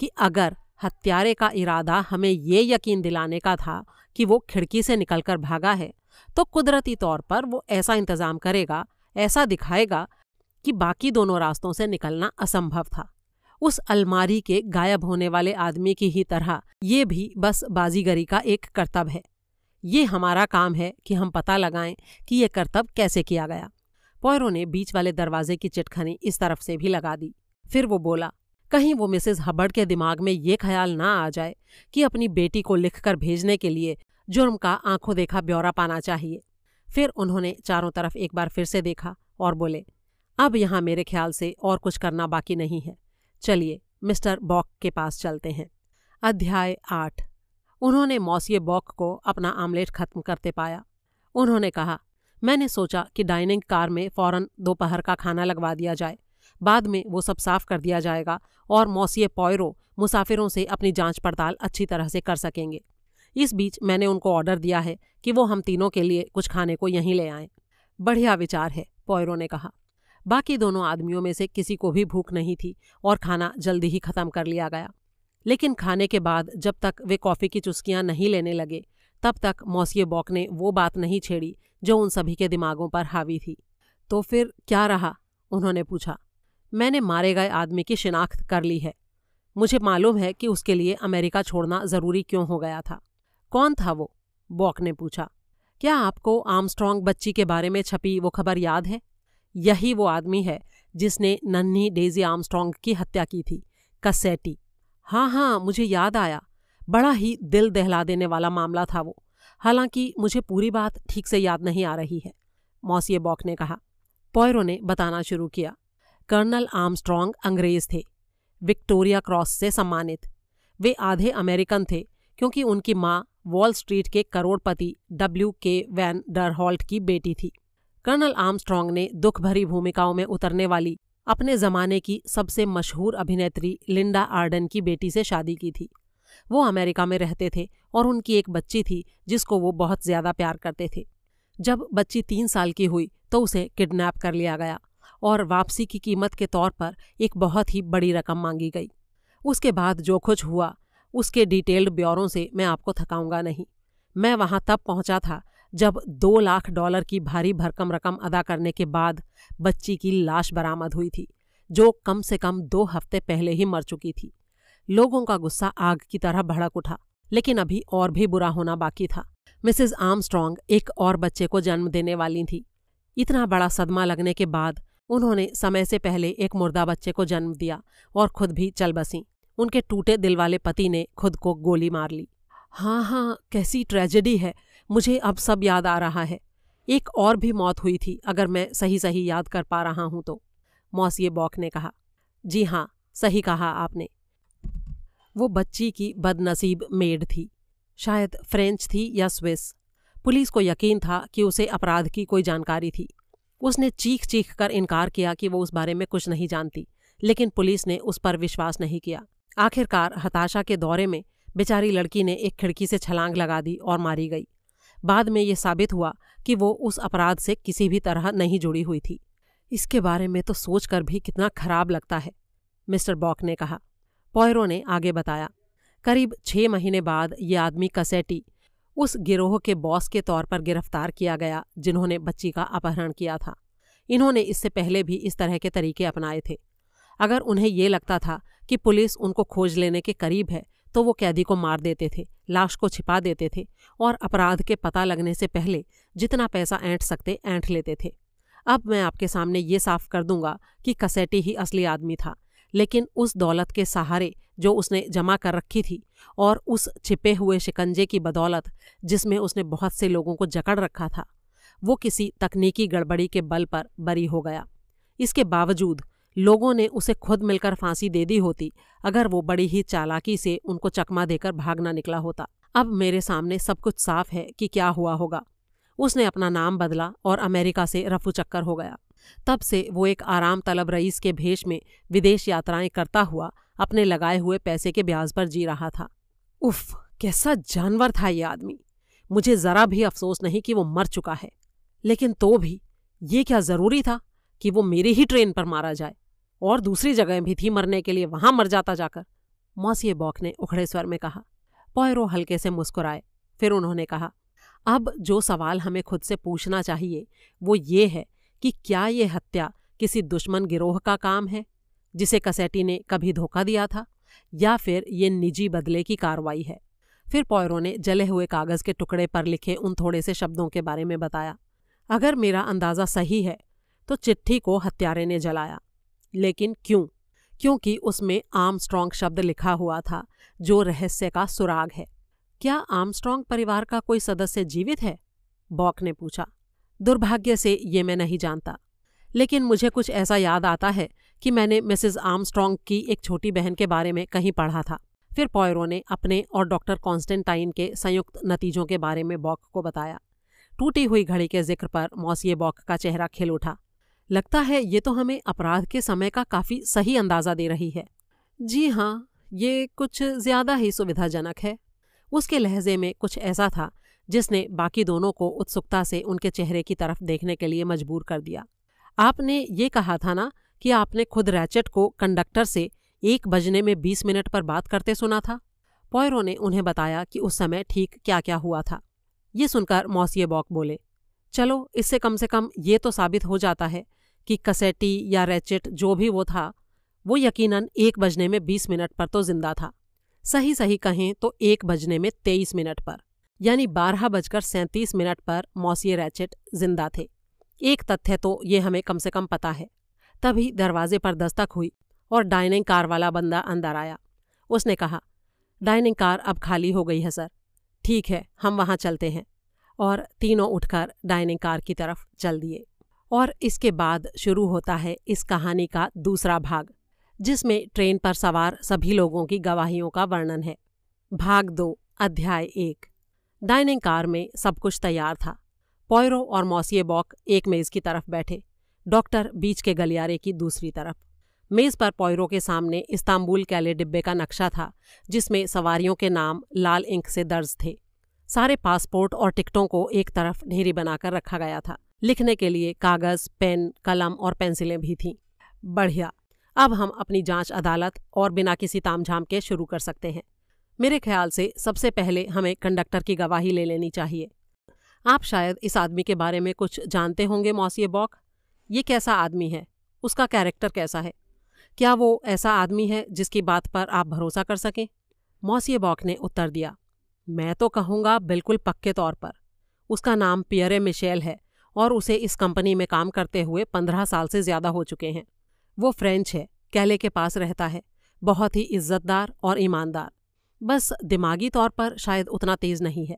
Speaker 1: कि अगर हत्यारे का इरादा हमें ये यकीन दिलाने का था कि वो खिड़की से निकलकर भागा है तो कुदरती तौर पर वो ऐसा इंतजाम करेगा ऐसा दिखाएगा कि बाकी दोनों रास्तों से निकलना असंभव था उस अलमारी के गायब होने वाले आदमी की ही तरह ये भी बस बाजीगरी का एक कर्तव्य है ये हमारा काम है कि हम पता लगाएं कि यह कर्तव्य कैसे किया गया पौरों ने बीच वाले दरवाजे की चिटखनी इस तरफ से भी लगा दी फिर वो बोला कहीं वो मिसेज हबर्ड के दिमाग में ये ख्याल ना आ जाए कि अपनी बेटी को लिखकर भेजने के लिए जुर्म का आंखों देखा ब्यौरा पाना चाहिए फिर उन्होंने चारों तरफ एक बार फिर से देखा और बोले अब यहाँ मेरे ख्याल से और कुछ करना बाकी नहीं है चलिए मिस्टर बॉक के पास चलते हैं अध्याय आठ उन्होंने मौसी बॉक को अपना आमलेट खत्म करते पाया उन्होंने कहा मैंने सोचा कि डाइनिंग कार में फौरन दोपहर का खाना लगवा दिया जाए बाद में वो सब साफ कर दिया जाएगा और मौसी पॉयरो मुसाफिरों से अपनी जांच पड़ताल अच्छी तरह से कर सकेंगे इस बीच मैंने उनको ऑर्डर दिया है कि वो हम तीनों के लिए कुछ खाने को यहीं ले आएं बढ़िया विचार है पॉयरो ने कहा बाकी दोनों आदमियों में से किसी को भी भूख नहीं थी और खाना जल्दी ही खत्म कर लिया गया लेकिन खाने के बाद जब तक वे कॉफ़ी की चुस्कियां नहीं लेने लगे तब तक मौसी बॉक ने वो बात नहीं छेड़ी जो उन सभी के दिमागों पर हावी थी तो फिर क्या रहा उन्होंने पूछा मैंने मारे गए आदमी की शिनाख्त कर ली है मुझे मालूम है कि उसके लिए अमेरिका छोड़ना ज़रूरी क्यों हो गया था कौन था वो बॉक ने पूछा क्या आपको आर्मस्ट्रांग बच्ची के बारे में छपी वो खबर याद है यही वो आदमी है जिसने नन्ही डेजी आर्मस्ट्रॉन्ग की हत्या की थी कसेटी हाँ हाँ मुझे याद आया बड़ा ही दिल दहला देने वाला मामला था वो हालांकि मुझे पूरी बात ठीक से याद नहीं आ रही है मौसिए बॉक ने कहा पॉयरो ने बताना शुरू किया कर्नल आर्मस्ट्रॉन्ग अंग्रेज थे विक्टोरिया क्रॉस से सम्मानित वे आधे अमेरिकन थे क्योंकि उनकी माँ वॉल स्ट्रीट के करोड़पति डब्ल्यू के वैन डरहॉल्ट की बेटी थी कर्नल आर्मस्ट्रांग ने दुख भरी भूमिकाओं में उतरने वाली अपने जमाने की सबसे मशहूर अभिनेत्री लिंडा आर्डन की बेटी से शादी की थी वो अमेरिका में रहते थे और उनकी एक बच्ची थी जिसको वो बहुत ज्यादा प्यार करते थे जब बच्ची तीन साल की हुई तो उसे किडनैप कर लिया गया और वापसी की कीमत के तौर पर एक बहुत ही बड़ी रकम मांगी गई उसके बाद जो कुछ हुआ उसके डिटेल्ड ब्यौरों से मैं आपको थकाऊंगा नहीं मैं वहां तब पहुंचा था जब दो लाख डॉलर की भारी भरकम रकम अदा करने के बाद बच्ची की लाश बरामद हुई थी जो कम से कम दो हफ्ते पहले ही मर चुकी थी लोगों का गुस्सा आग की तरह भड़क उठा लेकिन अभी और भी बुरा होना बाकी था मिसेज आर्मस्ट्रॉन्ग एक और बच्चे को जन्म देने वाली थी इतना बड़ा सदमा लगने के बाद उन्होंने समय से पहले एक मुर्दा बच्चे को जन्म दिया और खुद भी चल बसी उनके टूटे दिल वाले पति ने खुद को गोली मार ली हाँ हाँ कैसी ट्रेजेडी है मुझे अब सब याद आ रहा है एक और भी मौत हुई थी अगर मैं सही सही याद कर पा रहा हूं तो मौसिए बॉक ने कहा जी हाँ सही कहा आपने वो बच्ची की बदनसीब मेड थी शायद फ्रेंच थी या स्विस पुलिस को यकीन था कि उसे अपराध की कोई जानकारी थी उसने चीख चीख कर इनकार किया कि वो उस बारे में कुछ नहीं जानती लेकिन पुलिस ने उस पर विश्वास नहीं किया आखिरकार हताशा के दौरे में बेचारी लड़की ने एक खिड़की से छलांग लगा दी और मारी गई बाद में ये साबित हुआ कि वो उस अपराध से किसी भी तरह नहीं जुड़ी हुई थी इसके बारे में तो सोचकर भी कितना खराब लगता है मिस्टर बॉक ने कहा पॉयरो ने आगे बताया करीब छह महीने बाद ये आदमी कसेटी उस गिरोह के बॉस के तौर पर गिरफ्तार किया गया जिन्होंने बच्ची का अपहरण किया था इन्होंने इससे पहले भी इस तरह के तरीके अपनाए थे अगर उन्हें ये लगता था कि पुलिस उनको खोज लेने के करीब है तो वो कैदी को मार देते थे लाश को छिपा देते थे और अपराध के पता लगने से पहले जितना पैसा ऐंठ सकते ऐंठ लेते थे अब मैं आपके सामने ये साफ कर दूंगा कि कसेटी ही असली आदमी था लेकिन उस दौलत के सहारे जो उसने जमा कर रखी थी और उस छिपे हुए शिकंजे की बदौलत जिसमें उसने बहुत से लोगों को जकड़ रखा था वो किसी तकनीकी गड़बड़ी के बल पर बरी हो गया इसके बावजूद लोगों ने उसे खुद मिलकर फांसी दे दी होती अगर वो बड़ी ही चालाकी से उनको चकमा देकर भागना निकला होता अब मेरे सामने सब कुछ साफ है कि क्या हुआ होगा उसने अपना नाम बदला और अमेरिका से रफू चक्कर हो गया तब से वो एक आराम तलब रईस के भेष में विदेश यात्राएं करता हुआ अपने लगाए हुए पैसे के ब्याज पर जी रहा था उफ कैसा जानवर था ये आदमी मुझे जरा भी अफसोस नहीं कि वो मर चुका है लेकिन तो भी ये क्या जरूरी था कि वो मेरी ही ट्रेन पर मारा जाए और दूसरी जगह भी थी मरने के लिए वहां मर जाता जाकर मौसी बॉक ने उखड़े स्वर में कहा पॉयरो हल्के से मुस्कुराए फिर उन्होंने कहा अब जो सवाल हमें खुद से पूछना चाहिए वो ये है कि क्या ये हत्या किसी दुश्मन गिरोह का काम है जिसे कसेटी ने कभी धोखा दिया था या फिर ये निजी बदले की कार्रवाई है फिर पॉयरो ने जले हुए कागज के टुकड़े पर लिखे उन थोड़े से शब्दों के बारे में बताया अगर मेरा अंदाजा सही है तो चिट्ठी को हत्यारे ने जलाया लेकिन क्यों क्योंकि उसमें आर्मस्ट्रॉन्ग शब्द लिखा हुआ था जो रहस्य का सुराग है क्या आर्मस्ट्रॉन्ग परिवार का कोई सदस्य जीवित है बॉक ने पूछा दुर्भाग्य से ये मैं नहीं जानता लेकिन मुझे कुछ ऐसा याद आता है कि मैंने मिसेस आर्मस्ट्रॉन्ग की एक छोटी बहन के बारे में कहीं पढ़ा था फिर पॉयरो ने अपने और डॉक्टर कॉन्स्टेंटाइन के संयुक्त नतीजों के बारे में बॉक को बताया टूटी हुई घड़ी के जिक्र पर मौसी बॉक का चेहरा खिल उठा लगता है ये तो हमें अपराध के समय का काफ़ी सही अंदाज़ा दे रही है जी हाँ ये कुछ ज़्यादा ही सुविधाजनक है उसके लहजे में कुछ ऐसा था जिसने बाकी दोनों को उत्सुकता से उनके चेहरे की तरफ देखने के लिए मजबूर कर दिया आपने ये कहा था ना कि आपने खुद रैचेट को कंडक्टर से एक बजने में बीस मिनट पर बात करते सुना था पॉयरो ने उन्हें बताया कि उस समय ठीक क्या क्या हुआ था ये सुनकर मौसिए बॉक बोले चलो इससे कम से कम ये तो साबित हो जाता है कि कसेटी या रैचेट जो भी वो था वो यकीनन एक बजने में बीस मिनट पर तो जिंदा था सही सही कहें तो एक बजने में तेईस मिनट पर यानी बारह बजकर सैंतीस मिनट पर मौसी रैचेट जिंदा थे एक तथ्य तो ये हमें कम से कम पता है तभी दरवाजे पर दस्तक हुई और डाइनिंग कार वाला बंदा अंदर आया उसने कहा डाइनिंग कार अब खाली हो गई है सर ठीक है हम वहाँ चलते हैं और तीनों उठकर डाइनिंग कार की तरफ चल दिए और इसके बाद शुरू होता है इस कहानी का दूसरा भाग जिसमें ट्रेन पर सवार सभी लोगों की गवाहियों का वर्णन है भाग दो अध्याय एक डाइनिंग कार में सब कुछ तैयार था पॉयरो और मौसिए बॉक एक मेज की तरफ बैठे डॉक्टर बीच के गलियारे की दूसरी तरफ मेज पर पॉयरो के सामने इस्तांबुल कैले डिब्बे का नक्शा था जिसमें सवारियों के नाम लाल इंक से दर्ज थे सारे पासपोर्ट और टिकटों को एक तरफ ढेरी बनाकर रखा गया था लिखने के लिए कागज पेन कलम और पेंसिलें भी थीं बढ़िया अब हम अपनी जांच अदालत और बिना किसी तामझाम के शुरू कर सकते हैं मेरे ख्याल से सबसे पहले हमें कंडक्टर की गवाही ले लेनी चाहिए आप शायद इस आदमी के बारे में कुछ जानते होंगे मौसी बॉक ये कैसा आदमी है उसका कैरेक्टर कैसा है क्या वो ऐसा आदमी है जिसकी बात पर आप भरोसा कर सकें मौसी बॉक ने उत्तर दिया मैं तो कहूँगा बिल्कुल पक्के तौर पर उसका नाम पियरे मिशेल है और उसे इस कंपनी में काम करते हुए पंद्रह साल से ज्यादा हो चुके हैं वो फ्रेंच है कैले के पास रहता है बहुत ही इज्जतदार और ईमानदार बस दिमागी तौर पर शायद उतना तेज नहीं है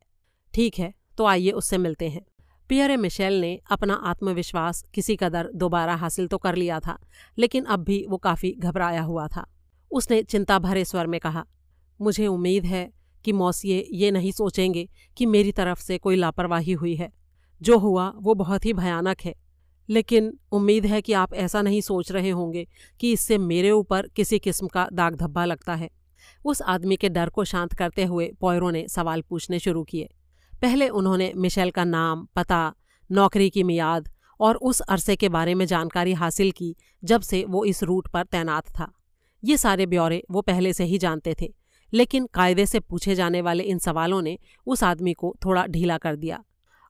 Speaker 1: ठीक है तो आइए उससे मिलते हैं पियरे मिशेल ने अपना आत्मविश्वास किसी कदर दोबारा हासिल तो कर लिया था लेकिन अब भी वो काफ़ी घबराया हुआ था उसने चिंता भरे स्वर में कहा मुझे उम्मीद है कि मौसिए ये नहीं सोचेंगे कि मेरी तरफ से कोई लापरवाही हुई है जो हुआ वो बहुत ही भयानक है लेकिन उम्मीद है कि आप ऐसा नहीं सोच रहे होंगे कि इससे मेरे ऊपर किसी किस्म का दाग धब्बा लगता है उस आदमी के डर को शांत करते हुए पॉयरों ने सवाल पूछने शुरू किए पहले उन्होंने मिशेल का नाम पता नौकरी की मियाद और उस अरसे के बारे में जानकारी हासिल की जब से वो इस रूट पर तैनात था ये सारे ब्यौरे वो पहले से ही जानते थे लेकिन कायदे से पूछे जाने वाले इन सवालों ने उस आदमी को थोड़ा ढीला कर दिया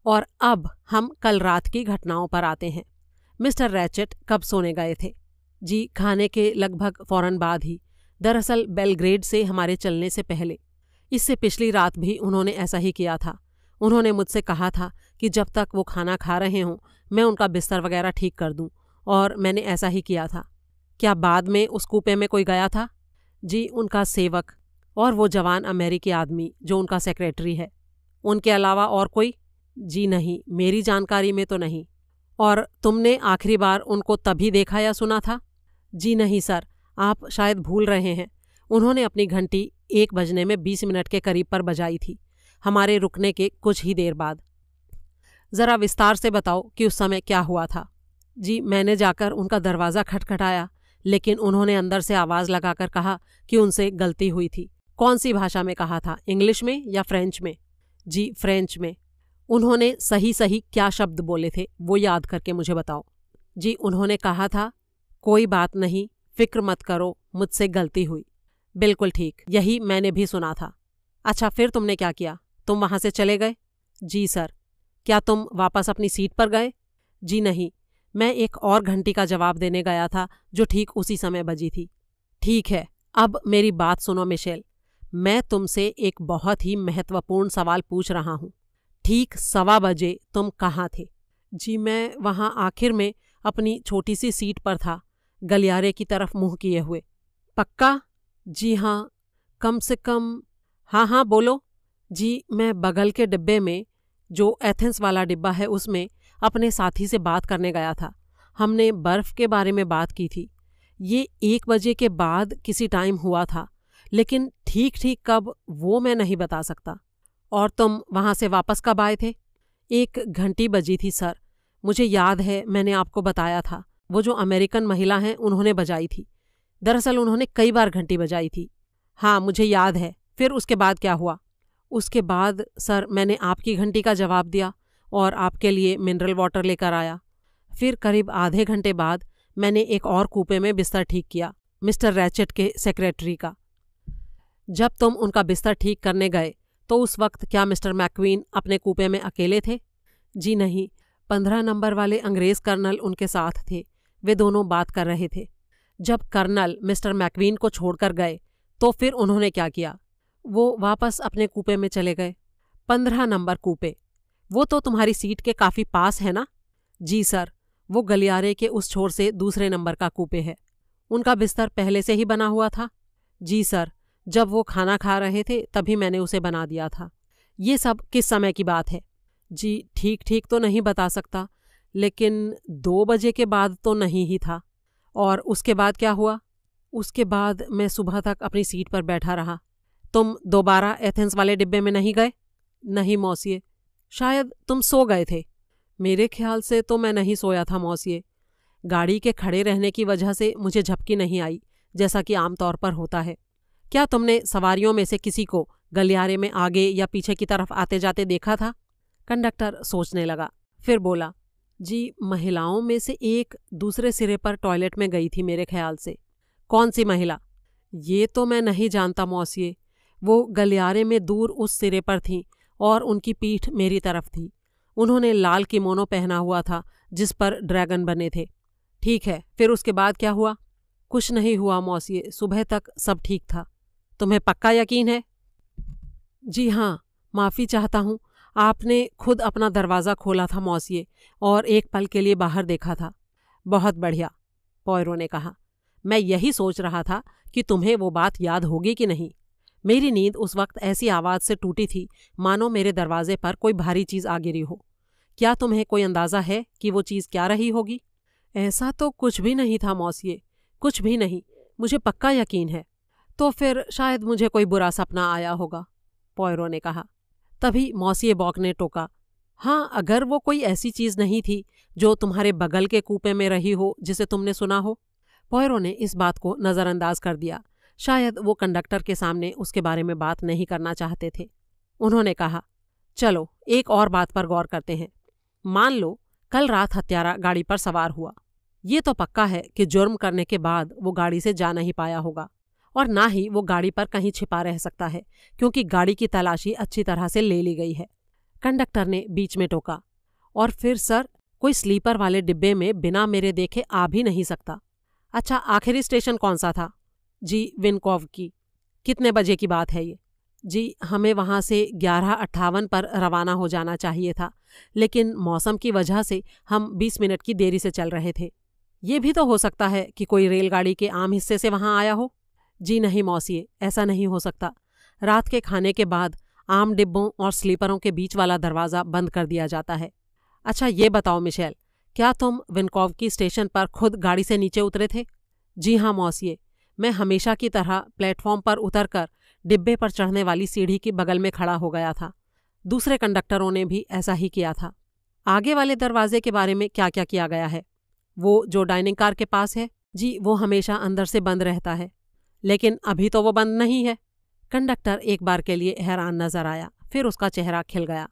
Speaker 1: और अब हम कल रात की घटनाओं पर आते हैं मिस्टर रैचेट कब सोने गए थे जी खाने के लगभग फौरन बाद ही दरअसल बेलग्रेड से हमारे चलने से पहले इससे पिछली रात भी उन्होंने ऐसा ही किया था उन्होंने मुझसे कहा था कि जब तक वो खाना खा रहे हों मैं उनका बिस्तर वगैरह ठीक कर दूं और मैंने ऐसा ही किया था क्या बाद में उस कूपे में कोई गया था जी उनका सेवक और वो जवान अमेरिकी आदमी जो उनका सेक्रेटरी है उनके अलावा और कोई जी नहीं मेरी जानकारी में तो नहीं और तुमने आखिरी बार उनको तभी देखा या सुना था जी नहीं सर आप शायद भूल रहे हैं उन्होंने अपनी घंटी एक बजने में बीस मिनट के करीब पर बजाई थी हमारे रुकने के कुछ ही देर बाद ज़रा विस्तार से बताओ कि उस समय क्या हुआ था जी मैंने जाकर उनका दरवाज़ा खटखटाया लेकिन उन्होंने अंदर से आवाज़ लगाकर कहा कि उनसे गलती हुई थी कौन सी भाषा में कहा था इंग्लिश में या फ्रेंच में जी फ्रेंच में उन्होंने सही सही क्या शब्द बोले थे वो याद करके मुझे बताओ जी उन्होंने कहा था कोई बात नहीं फिक्र मत करो मुझसे गलती हुई बिल्कुल ठीक यही मैंने भी सुना था अच्छा फिर तुमने क्या किया तुम वहां से चले गए जी सर क्या तुम वापस अपनी सीट पर गए जी नहीं मैं एक और घंटी का जवाब देने गया था जो ठीक उसी समय बजी थी ठीक है अब मेरी बात सुनो मिशेल मैं तुमसे एक बहुत ही महत्वपूर्ण सवाल पूछ रहा हूँ ठीक सवा बजे तुम कहाँ थे जी मैं वहाँ आखिर में अपनी छोटी सी सीट पर था गलियारे की तरफ मुंह किए हुए पक्का जी हाँ कम से कम हाँ हाँ बोलो जी मैं बगल के डिब्बे में जो एथेंस वाला डिब्बा है उसमें अपने साथी से बात करने गया था हमने बर्फ़ के बारे में बात की थी ये एक बजे के बाद किसी टाइम हुआ था लेकिन ठीक ठीक कब वो मैं नहीं बता सकता और तुम वहां से वापस कब आए थे एक घंटी बजी थी सर मुझे याद है मैंने आपको बताया था वो जो अमेरिकन महिला हैं उन्होंने बजाई थी दरअसल उन्होंने कई बार घंटी बजाई थी हाँ मुझे याद है फिर उसके बाद क्या हुआ उसके बाद सर मैंने आपकी घंटी का जवाब दिया और आपके लिए मिनरल वाटर लेकर आया फिर करीब आधे घंटे बाद मैंने एक और कूपे में बिस्तर ठीक किया मिस्टर रैचेट के सेक्रेटरी का जब तुम उनका बिस्तर ठीक करने गए तो उस वक्त क्या मिस्टर मैक्वीन अपने कूपे में अकेले थे जी नहीं पंद्रह नंबर वाले अंग्रेज कर्नल उनके साथ थे वे दोनों बात कर रहे थे जब कर्नल मिस्टर मैक्वीन को छोड़कर गए तो फिर उन्होंने क्या किया वो वापस अपने कूपे में चले गए पंद्रह नंबर कूपे वो तो तुम्हारी सीट के काफी पास है ना जी सर वो गलियारे के उस छोर से दूसरे नंबर का कूपे है उनका बिस्तर पहले से ही बना हुआ था जी सर जब वो खाना खा रहे थे तभी मैंने उसे बना दिया था ये सब किस समय की बात है जी ठीक ठीक तो नहीं बता सकता लेकिन दो बजे के बाद तो नहीं ही था और उसके बाद क्या हुआ उसके बाद मैं सुबह तक अपनी सीट पर बैठा रहा तुम दोबारा एथेंस वाले डिब्बे में नहीं गए नहीं मौसिए शायद तुम सो गए थे मेरे ख्याल से तो मैं नहीं सोया था मौसिए गाड़ी के खड़े रहने की वजह से मुझे झपकी नहीं आई जैसा कि आमतौर पर होता है क्या तुमने सवारियों में से किसी को गलियारे में आगे या पीछे की तरफ आते जाते देखा था कंडक्टर सोचने लगा फिर बोला जी महिलाओं में से एक दूसरे सिरे पर टॉयलेट में गई थी मेरे ख्याल से कौन सी महिला ये तो मैं नहीं जानता मौसिए वो गलियारे में दूर उस सिरे पर थी और उनकी पीठ मेरी तरफ थी उन्होंने लाल किमोनो पहना हुआ था जिस पर ड्रैगन बने थे ठीक है फिर उसके बाद क्या हुआ कुछ नहीं हुआ मौसिए सुबह तक सब ठीक था तुम्हें पक्का यकीन है जी हाँ माफ़ी चाहता हूँ आपने खुद अपना दरवाज़ा खोला था मौसी और एक पल के लिए बाहर देखा था बहुत बढ़िया पॉयरो ने कहा मैं यही सोच रहा था कि तुम्हें वो बात याद होगी कि नहीं मेरी नींद उस वक्त ऐसी आवाज़ से टूटी थी मानो मेरे दरवाजे पर कोई भारी चीज़ आ गिरी हो क्या तुम्हें कोई अंदाज़ा है कि वो चीज़ क्या रही होगी ऐसा तो कुछ भी नहीं था मौसी कुछ भी नहीं मुझे पक्का यकीन है तो फिर शायद मुझे कोई बुरा सपना आया होगा पॉयरो ने कहा तभी मौसी बॉक ने टोका हाँ अगर वो कोई ऐसी चीज नहीं थी जो तुम्हारे बगल के कूपे में रही हो जिसे तुमने सुना हो पॉयरो ने इस बात को नज़रअंदाज कर दिया शायद वो कंडक्टर के सामने उसके बारे में बात नहीं करना चाहते थे उन्होंने कहा चलो एक और बात पर गौर करते हैं मान लो कल रात हत्यारा गाड़ी पर सवार हुआ ये तो पक्का है कि जुर्म करने के बाद वो गाड़ी से जा नहीं पाया होगा और ना ही वो गाड़ी पर कहीं छिपा रह सकता है क्योंकि गाड़ी की तलाशी अच्छी तरह से ले ली गई है कंडक्टर ने बीच में टोका और फिर सर कोई स्लीपर वाले डिब्बे में बिना मेरे देखे आ भी नहीं सकता अच्छा आखिरी स्टेशन कौन सा था जी विनकोव की कितने बजे की बात है ये जी हमें वहाँ से ग्यारह अट्ठावन पर रवाना हो जाना चाहिए था लेकिन मौसम की वजह से हम बीस मिनट की देरी से चल रहे थे ये भी तो हो सकता है कि कोई रेलगाड़ी के आम हिस्से से वहाँ आया हो जी नहीं मौसी ऐसा नहीं हो सकता रात के खाने के बाद आम डिब्बों और स्लीपरों के बीच वाला दरवाज़ा बंद कर दिया जाता है अच्छा ये बताओ मिशेल क्या तुम विनकोवकी स्टेशन पर खुद गाड़ी से नीचे उतरे थे जी हाँ मौसी मैं हमेशा की तरह प्लेटफॉर्म पर उतरकर डिब्बे पर चढ़ने वाली सीढ़ी के बगल में खड़ा हो गया था दूसरे कंडक्टरों ने भी ऐसा ही किया था आगे वाले दरवाजे के बारे में क्या क्या किया गया है वो जो डाइनिंग कार के पास है जी वो हमेशा अंदर से बंद रहता है लेकिन अभी तो वो बंद नहीं है कंडक्टर एक बार के लिए हैरान नजर आया फिर उसका चेहरा खिल गया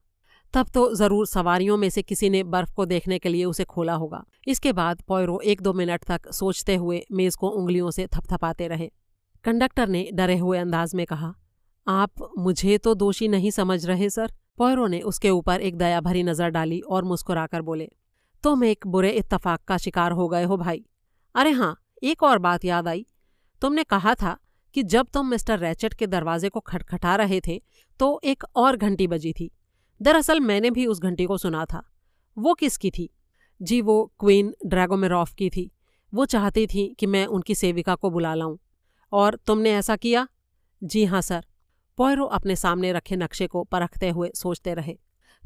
Speaker 1: तब तो जरूर सवारियों में से किसी ने बर्फ को देखने के लिए उसे खोला होगा इसके बाद पॉयरो एक दो मिनट तक सोचते हुए मेज को उंगलियों से थपथपाते रहे कंडक्टर ने डरे हुए अंदाज में कहा आप मुझे तो दोषी नहीं समझ रहे सर पॉयरो ने उसके ऊपर एक दया भरी नजर डाली और मुस्कुराकर बोले तुम तो एक बुरे इत्तफाक का शिकार हो गए हो भाई अरे हाँ एक और बात याद आई तुमने कहा था कि जब तुम मिस्टर रैचेट के दरवाजे को खटखटा रहे थे तो एक और घंटी बजी थी दरअसल मैंने भी उस घंटी को सुना था वो किसकी थी जी वो क्वीन ड्रैगोमेरॉफ की थी वो चाहती थी कि मैं उनकी सेविका को बुला लाऊं और तुमने ऐसा किया जी हाँ सर पोयरो अपने सामने रखे नक्शे को परखते हुए सोचते रहे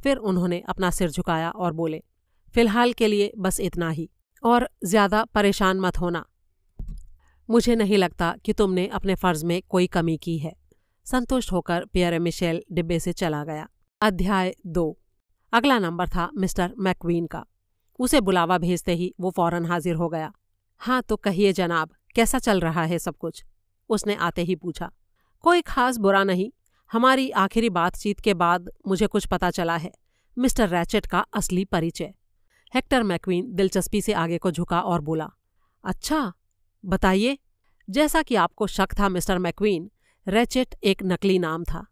Speaker 1: फिर उन्होंने अपना सिर झुकाया और बोले फिलहाल के लिए बस इतना ही और ज्यादा परेशान मत होना मुझे नहीं लगता कि तुमने अपने फर्ज में कोई कमी की है संतुष्ट होकर पियर मिशेल डिब्बे से चला गया अध्याय दो अगला नंबर था मिस्टर मैक्वीन का उसे बुलावा भेजते ही वो फौरन हाजिर हो गया हाँ तो कहिए जनाब कैसा चल रहा है सब कुछ उसने आते ही पूछा कोई खास बुरा नहीं हमारी आखिरी बातचीत के बाद मुझे कुछ पता चला है मिस्टर रैचेट का असली परिचय हेक्टर मैक्वीन दिलचस्पी से आगे को झुका और बोला अच्छा बताइए जैसा कि आपको शक था मिस्टर मैक्वीन रेचेट एक नकली नाम था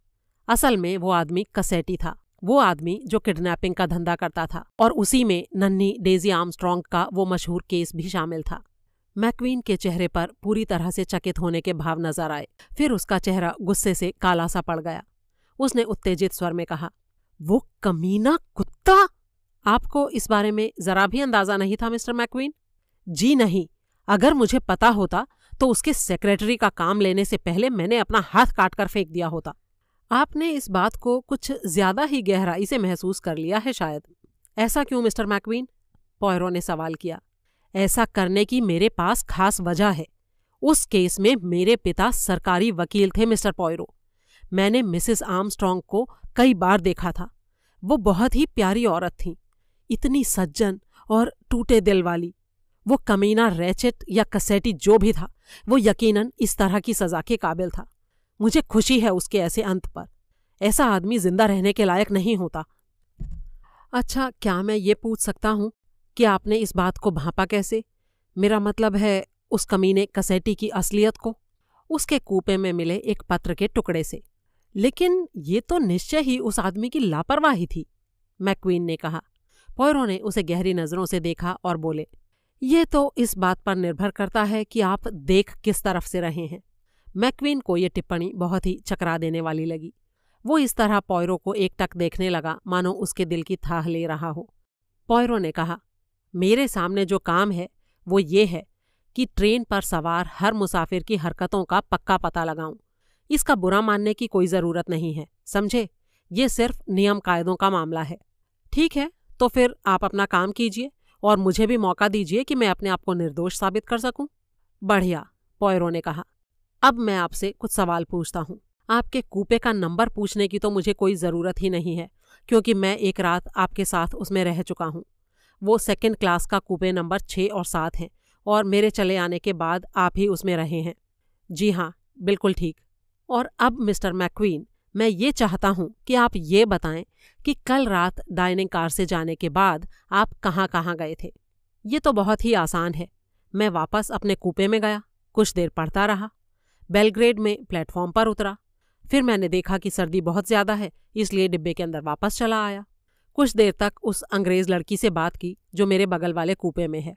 Speaker 1: असल में वो आदमी कसेटी था वो आदमी जो किडनैपिंग का धंधा करता था और उसी में नन्ही डेजी आर्मस्ट्रॉन्ग का वो मशहूर केस भी शामिल था मैक्वीन के चेहरे पर पूरी तरह से चकित होने के भाव नजर आए फिर उसका चेहरा गुस्से से काला सा पड़ गया उसने उत्तेजित स्वर में कहा वो कमीना कुत्ता आपको इस बारे में जरा भी अंदाजा नहीं था मिस्टर मैक्वीन जी नहीं अगर मुझे पता होता तो उसके सेक्रेटरी का काम लेने से पहले मैंने अपना हाथ काट कर फेंक दिया होता आपने इस बात को कुछ ज्यादा ही गहराई से महसूस कर लिया है शायद ऐसा क्यों मिस्टर मैकवीन पॉयरो ने सवाल किया ऐसा करने की मेरे पास खास वजह है उस केस में मेरे पिता सरकारी वकील थे मिस्टर पॉयरो मैंने मिसेस आर्मस्ट्रॉन्ग को कई बार देखा था वो बहुत ही प्यारी औरत थी इतनी सज्जन और टूटे दिल वाली वो कमीना रैचेट या कसेटी जो भी था वो यकीनन इस तरह की सजा के काबिल था मुझे खुशी है उसके ऐसे अंत पर ऐसा आदमी जिंदा रहने के लायक नहीं होता अच्छा क्या मैं ये पूछ सकता हूँ कि आपने इस बात को भापा कैसे मेरा मतलब है उस कमीने कसेटी की असलियत को उसके कूपे में मिले एक पत्र के टुकड़े से लेकिन ये तो निश्चय ही उस आदमी की लापरवाही थी मैक्वीन ने कहा पोयरो ने उसे गहरी नजरों से देखा और बोले ये तो इस बात पर निर्भर करता है कि आप देख किस तरफ से रहे हैं मैक्वीन को ये टिप्पणी बहुत ही चकरा देने वाली लगी वो इस तरह पॉयरो को एकटक देखने लगा मानो उसके दिल की थाह ले रहा हो पॉयरो ने कहा मेरे सामने जो काम है वो ये है कि ट्रेन पर सवार हर मुसाफिर की हरकतों का पक्का पता लगाऊं इसका बुरा मानने की कोई ज़रूरत नहीं है समझे ये सिर्फ नियम कायदों का मामला है ठीक है तो फिर आप अपना काम कीजिए और मुझे भी मौका दीजिए कि मैं अपने आप को निर्दोष साबित कर सकूं बढ़िया पॉयरो ने कहा अब मैं आपसे कुछ सवाल पूछता हूँ आपके कूपे का नंबर पूछने की तो मुझे कोई ज़रूरत ही नहीं है क्योंकि मैं एक रात आपके साथ उसमें रह चुका हूँ वो सेकेंड क्लास का कूपे नंबर छः और सात हैं और मेरे चले आने के बाद आप ही उसमें रहे हैं जी हाँ बिल्कुल ठीक और अब मिस्टर मैक्वीन मैं ये चाहता हूँ कि आप ये बताएं कि कल रात डाइनिंग कार से जाने के बाद आप कहाँ कहाँ गए थे ये तो बहुत ही आसान है मैं वापस अपने कूपे में गया कुछ देर पढ़ता रहा बेलग्रेड में प्लेटफॉर्म पर उतरा फिर मैंने देखा कि सर्दी बहुत ज़्यादा है इसलिए डिब्बे के अंदर वापस चला आया कुछ देर तक उस अंग्रेज़ लड़की से बात की जो मेरे बगल वाले कूपे में है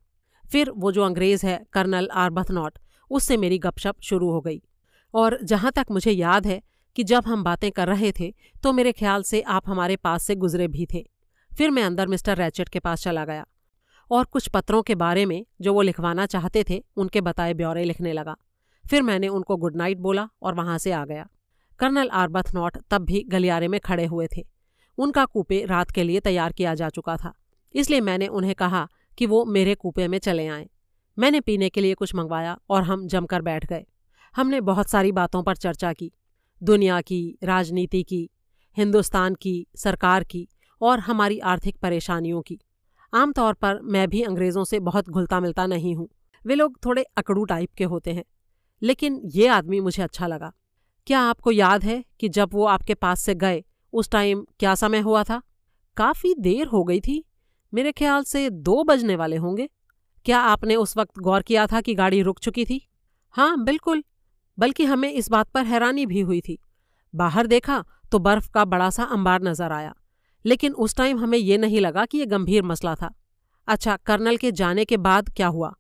Speaker 1: फिर वो जो अंग्रेज़ है कर्नल आरबथनॉट उससे मेरी गपशप शुरू हो गई और जहाँ तक मुझे याद है कि जब हम बातें कर रहे थे तो मेरे ख्याल से आप हमारे पास से गुजरे भी थे फिर मैं अंदर मिस्टर रैचेट के पास चला गया और कुछ पत्रों के बारे में जो वो लिखवाना चाहते थे उनके बताए ब्यौरे लिखने लगा फिर मैंने उनको गुड नाइट बोला और वहां से आ गया कर्नल नॉट तब भी गलियारे में खड़े हुए थे उनका कूपे रात के लिए तैयार किया जा चुका था इसलिए मैंने उन्हें कहा कि वो मेरे कूपे में चले आए मैंने पीने के लिए कुछ मंगवाया और हम जमकर बैठ गए हमने बहुत सारी बातों पर चर्चा की दुनिया की राजनीति की हिंदुस्तान की सरकार की और हमारी आर्थिक परेशानियों की आमतौर पर मैं भी अंग्रेज़ों से बहुत घुलता मिलता नहीं हूँ वे लोग थोड़े अकड़ू टाइप के होते हैं लेकिन ये आदमी मुझे अच्छा लगा क्या आपको याद है कि जब वो आपके पास से गए उस टाइम क्या समय हुआ था काफ़ी देर हो गई थी मेरे ख्याल से दो बजने वाले होंगे क्या आपने उस वक्त गौर किया था कि गाड़ी रुक चुकी थी हाँ बिल्कुल बल्कि हमें इस बात पर हैरानी भी हुई थी बाहर देखा तो बर्फ का बड़ा सा अंबार नजर आया लेकिन उस टाइम हमें यह नहीं लगा कि यह गंभीर मसला था अच्छा कर्नल के जाने के बाद क्या हुआ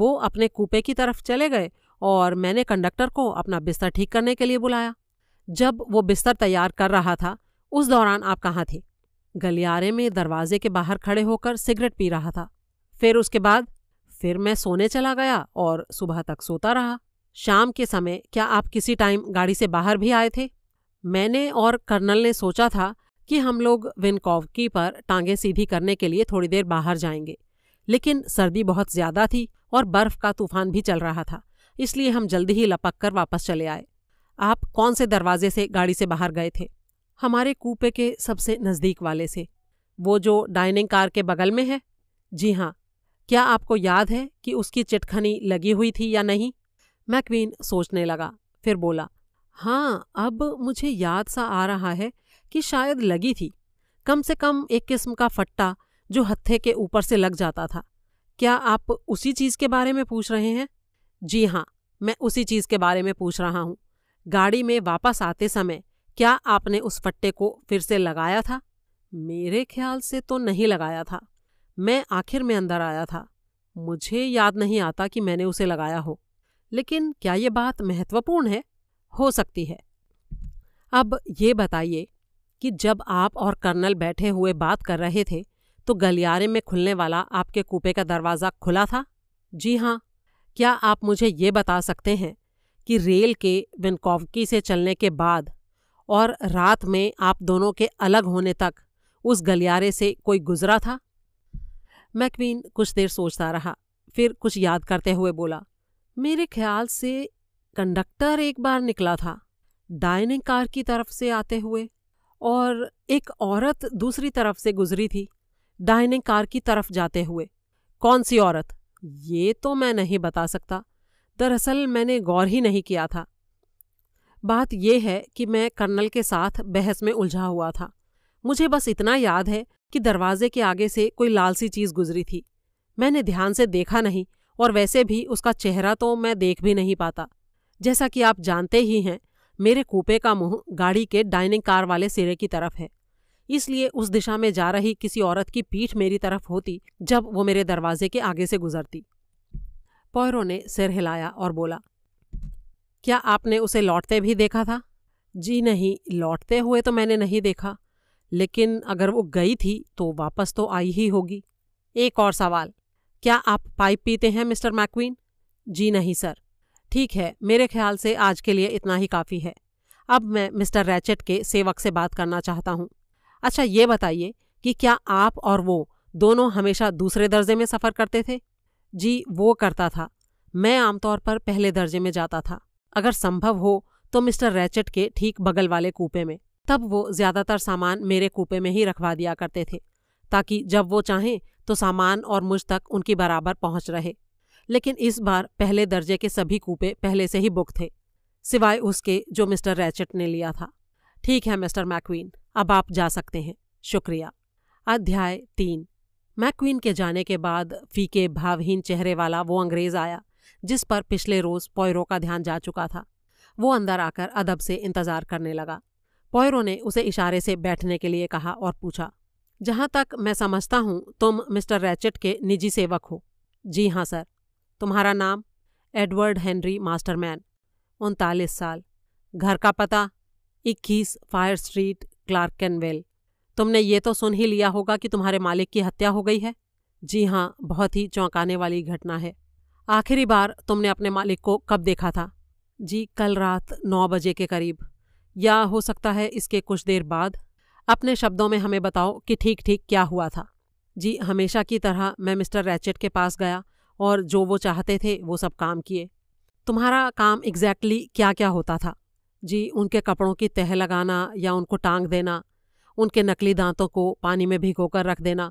Speaker 1: वो अपने कूपे की तरफ चले गए और मैंने कंडक्टर को अपना बिस्तर ठीक करने के लिए बुलाया जब वो बिस्तर तैयार कर रहा था उस दौरान आप कहाँ थे गलियारे में दरवाजे के बाहर खड़े होकर सिगरेट पी रहा था फिर उसके बाद फिर मैं सोने चला गया और सुबह तक सोता रहा शाम के समय क्या आप किसी टाइम गाड़ी से बाहर भी आए थे मैंने और कर्नल ने सोचा था कि हम लोग विनकॉवकी पर टांगें सीधी करने के लिए थोड़ी देर बाहर जाएंगे लेकिन सर्दी बहुत ज्यादा थी और बर्फ का तूफान भी चल रहा था इसलिए हम जल्दी ही लपक कर वापस चले आए आप कौन से दरवाजे से गाड़ी से बाहर गए थे हमारे कूपे के सबसे नज़दीक वाले से वो जो डाइनिंग कार के बगल में है जी हाँ क्या आपको याद है कि उसकी चिटखनी लगी हुई थी या नहीं मैकवीन सोचने लगा फिर बोला हाँ अब मुझे याद सा आ रहा है कि शायद लगी थी कम से कम एक किस्म का फट्टा जो हत्थे के ऊपर से लग जाता था क्या आप उसी चीज़ के बारे में पूछ रहे हैं जी हाँ मैं उसी चीज़ के बारे में पूछ रहा हूँ गाड़ी में वापस आते समय क्या आपने उस फट्टे को फिर से लगाया था मेरे ख्याल से तो नहीं लगाया था मैं आखिर में अंदर आया था मुझे याद नहीं आता कि मैंने उसे लगाया हो लेकिन क्या ये बात महत्वपूर्ण है हो सकती है अब ये बताइए कि जब आप और कर्नल बैठे हुए बात कर रहे थे तो गलियारे में खुलने वाला आपके कूपे का दरवाज़ा खुला था जी हाँ क्या आप मुझे ये बता सकते हैं कि रेल के विनकॉवकी से चलने के बाद और रात में आप दोनों के अलग होने तक उस गलियारे से कोई गुजरा था मैकवीन कुछ देर सोचता रहा फिर कुछ याद करते हुए बोला मेरे ख्याल से कंडक्टर एक बार निकला था डाइनिंग कार की तरफ से आते हुए और एक औरत दूसरी तरफ से गुजरी थी डाइनिंग कार की तरफ जाते हुए कौन सी औरत ये तो मैं नहीं बता सकता दरअसल मैंने गौर ही नहीं किया था बात यह है कि मैं कर्नल के साथ बहस में उलझा हुआ था मुझे बस इतना याद है कि दरवाजे के आगे से कोई लालसी चीज गुजरी थी मैंने ध्यान से देखा नहीं और वैसे भी उसका चेहरा तो मैं देख भी नहीं पाता जैसा कि आप जानते ही हैं मेरे कूपे का मुंह गाड़ी के डाइनिंग कार वाले सिरे की तरफ है इसलिए उस दिशा में जा रही किसी औरत की पीठ मेरी तरफ होती जब वो मेरे दरवाजे के आगे से गुजरती पौरो ने सिर हिलाया और बोला क्या आपने उसे लौटते भी देखा था जी नहीं लौटते हुए तो मैंने नहीं देखा लेकिन अगर वो गई थी तो वापस तो आई ही होगी एक और सवाल क्या आप पाइप पीते हैं मिस्टर मैक्वीन जी नहीं सर ठीक है मेरे ख्याल से आज के लिए इतना ही काफ़ी है अब मैं मिस्टर रैचेट के सेवक से बात करना चाहता हूँ अच्छा ये बताइए कि क्या आप और वो दोनों हमेशा दूसरे दर्जे में सफ़र करते थे जी वो करता था मैं आमतौर पर पहले दर्जे में जाता था अगर संभव हो तो मिस्टर रैचेट के ठीक बगल वाले कूपे में तब वो ज़्यादातर सामान मेरे कूपे में ही रखवा दिया करते थे ताकि जब वो चाहें तो सामान और मुझ तक उनकी बराबर पहुंच रहे लेकिन इस बार पहले दर्जे के सभी कूपे पहले से ही बुक थे सिवाय उसके जो मिस्टर रैचट ने लिया था ठीक है मिस्टर मैक्वीन अब आप जा सकते हैं शुक्रिया अध्याय तीन मैक्वीन के जाने के बाद फीके भावहीन चेहरे वाला वो अंग्रेज आया जिस पर पिछले रोज पॉयरो का ध्यान जा चुका था वो अंदर आकर अदब से इंतजार करने लगा पॉयरो ने उसे इशारे से बैठने के लिए कहा और पूछा जहाँ तक मैं समझता हूँ तुम मिस्टर रैचेट के निजी सेवक हो जी हाँ सर तुम्हारा नाम एडवर्ड हेनरी मास्टरमैन उनतालीस साल घर का पता इक्कीस फायर स्ट्रीट क्लार्क कैनवेल तुमने ये तो सुन ही लिया होगा कि तुम्हारे मालिक की हत्या हो गई है जी हाँ बहुत ही चौंकाने वाली घटना है आखिरी बार तुमने अपने मालिक को कब देखा था जी कल रात नौ बजे के करीब या हो सकता है इसके कुछ देर बाद अपने शब्दों में हमें बताओ कि ठीक ठीक क्या हुआ था जी हमेशा की तरह मैं मिस्टर रैचेट के पास गया और जो वो चाहते थे वो सब काम किए तुम्हारा काम एग्जैक्टली exactly क्या क्या होता था जी उनके कपड़ों की तह लगाना या उनको टांग देना उनके नकली दांतों को पानी में भिगोकर रख देना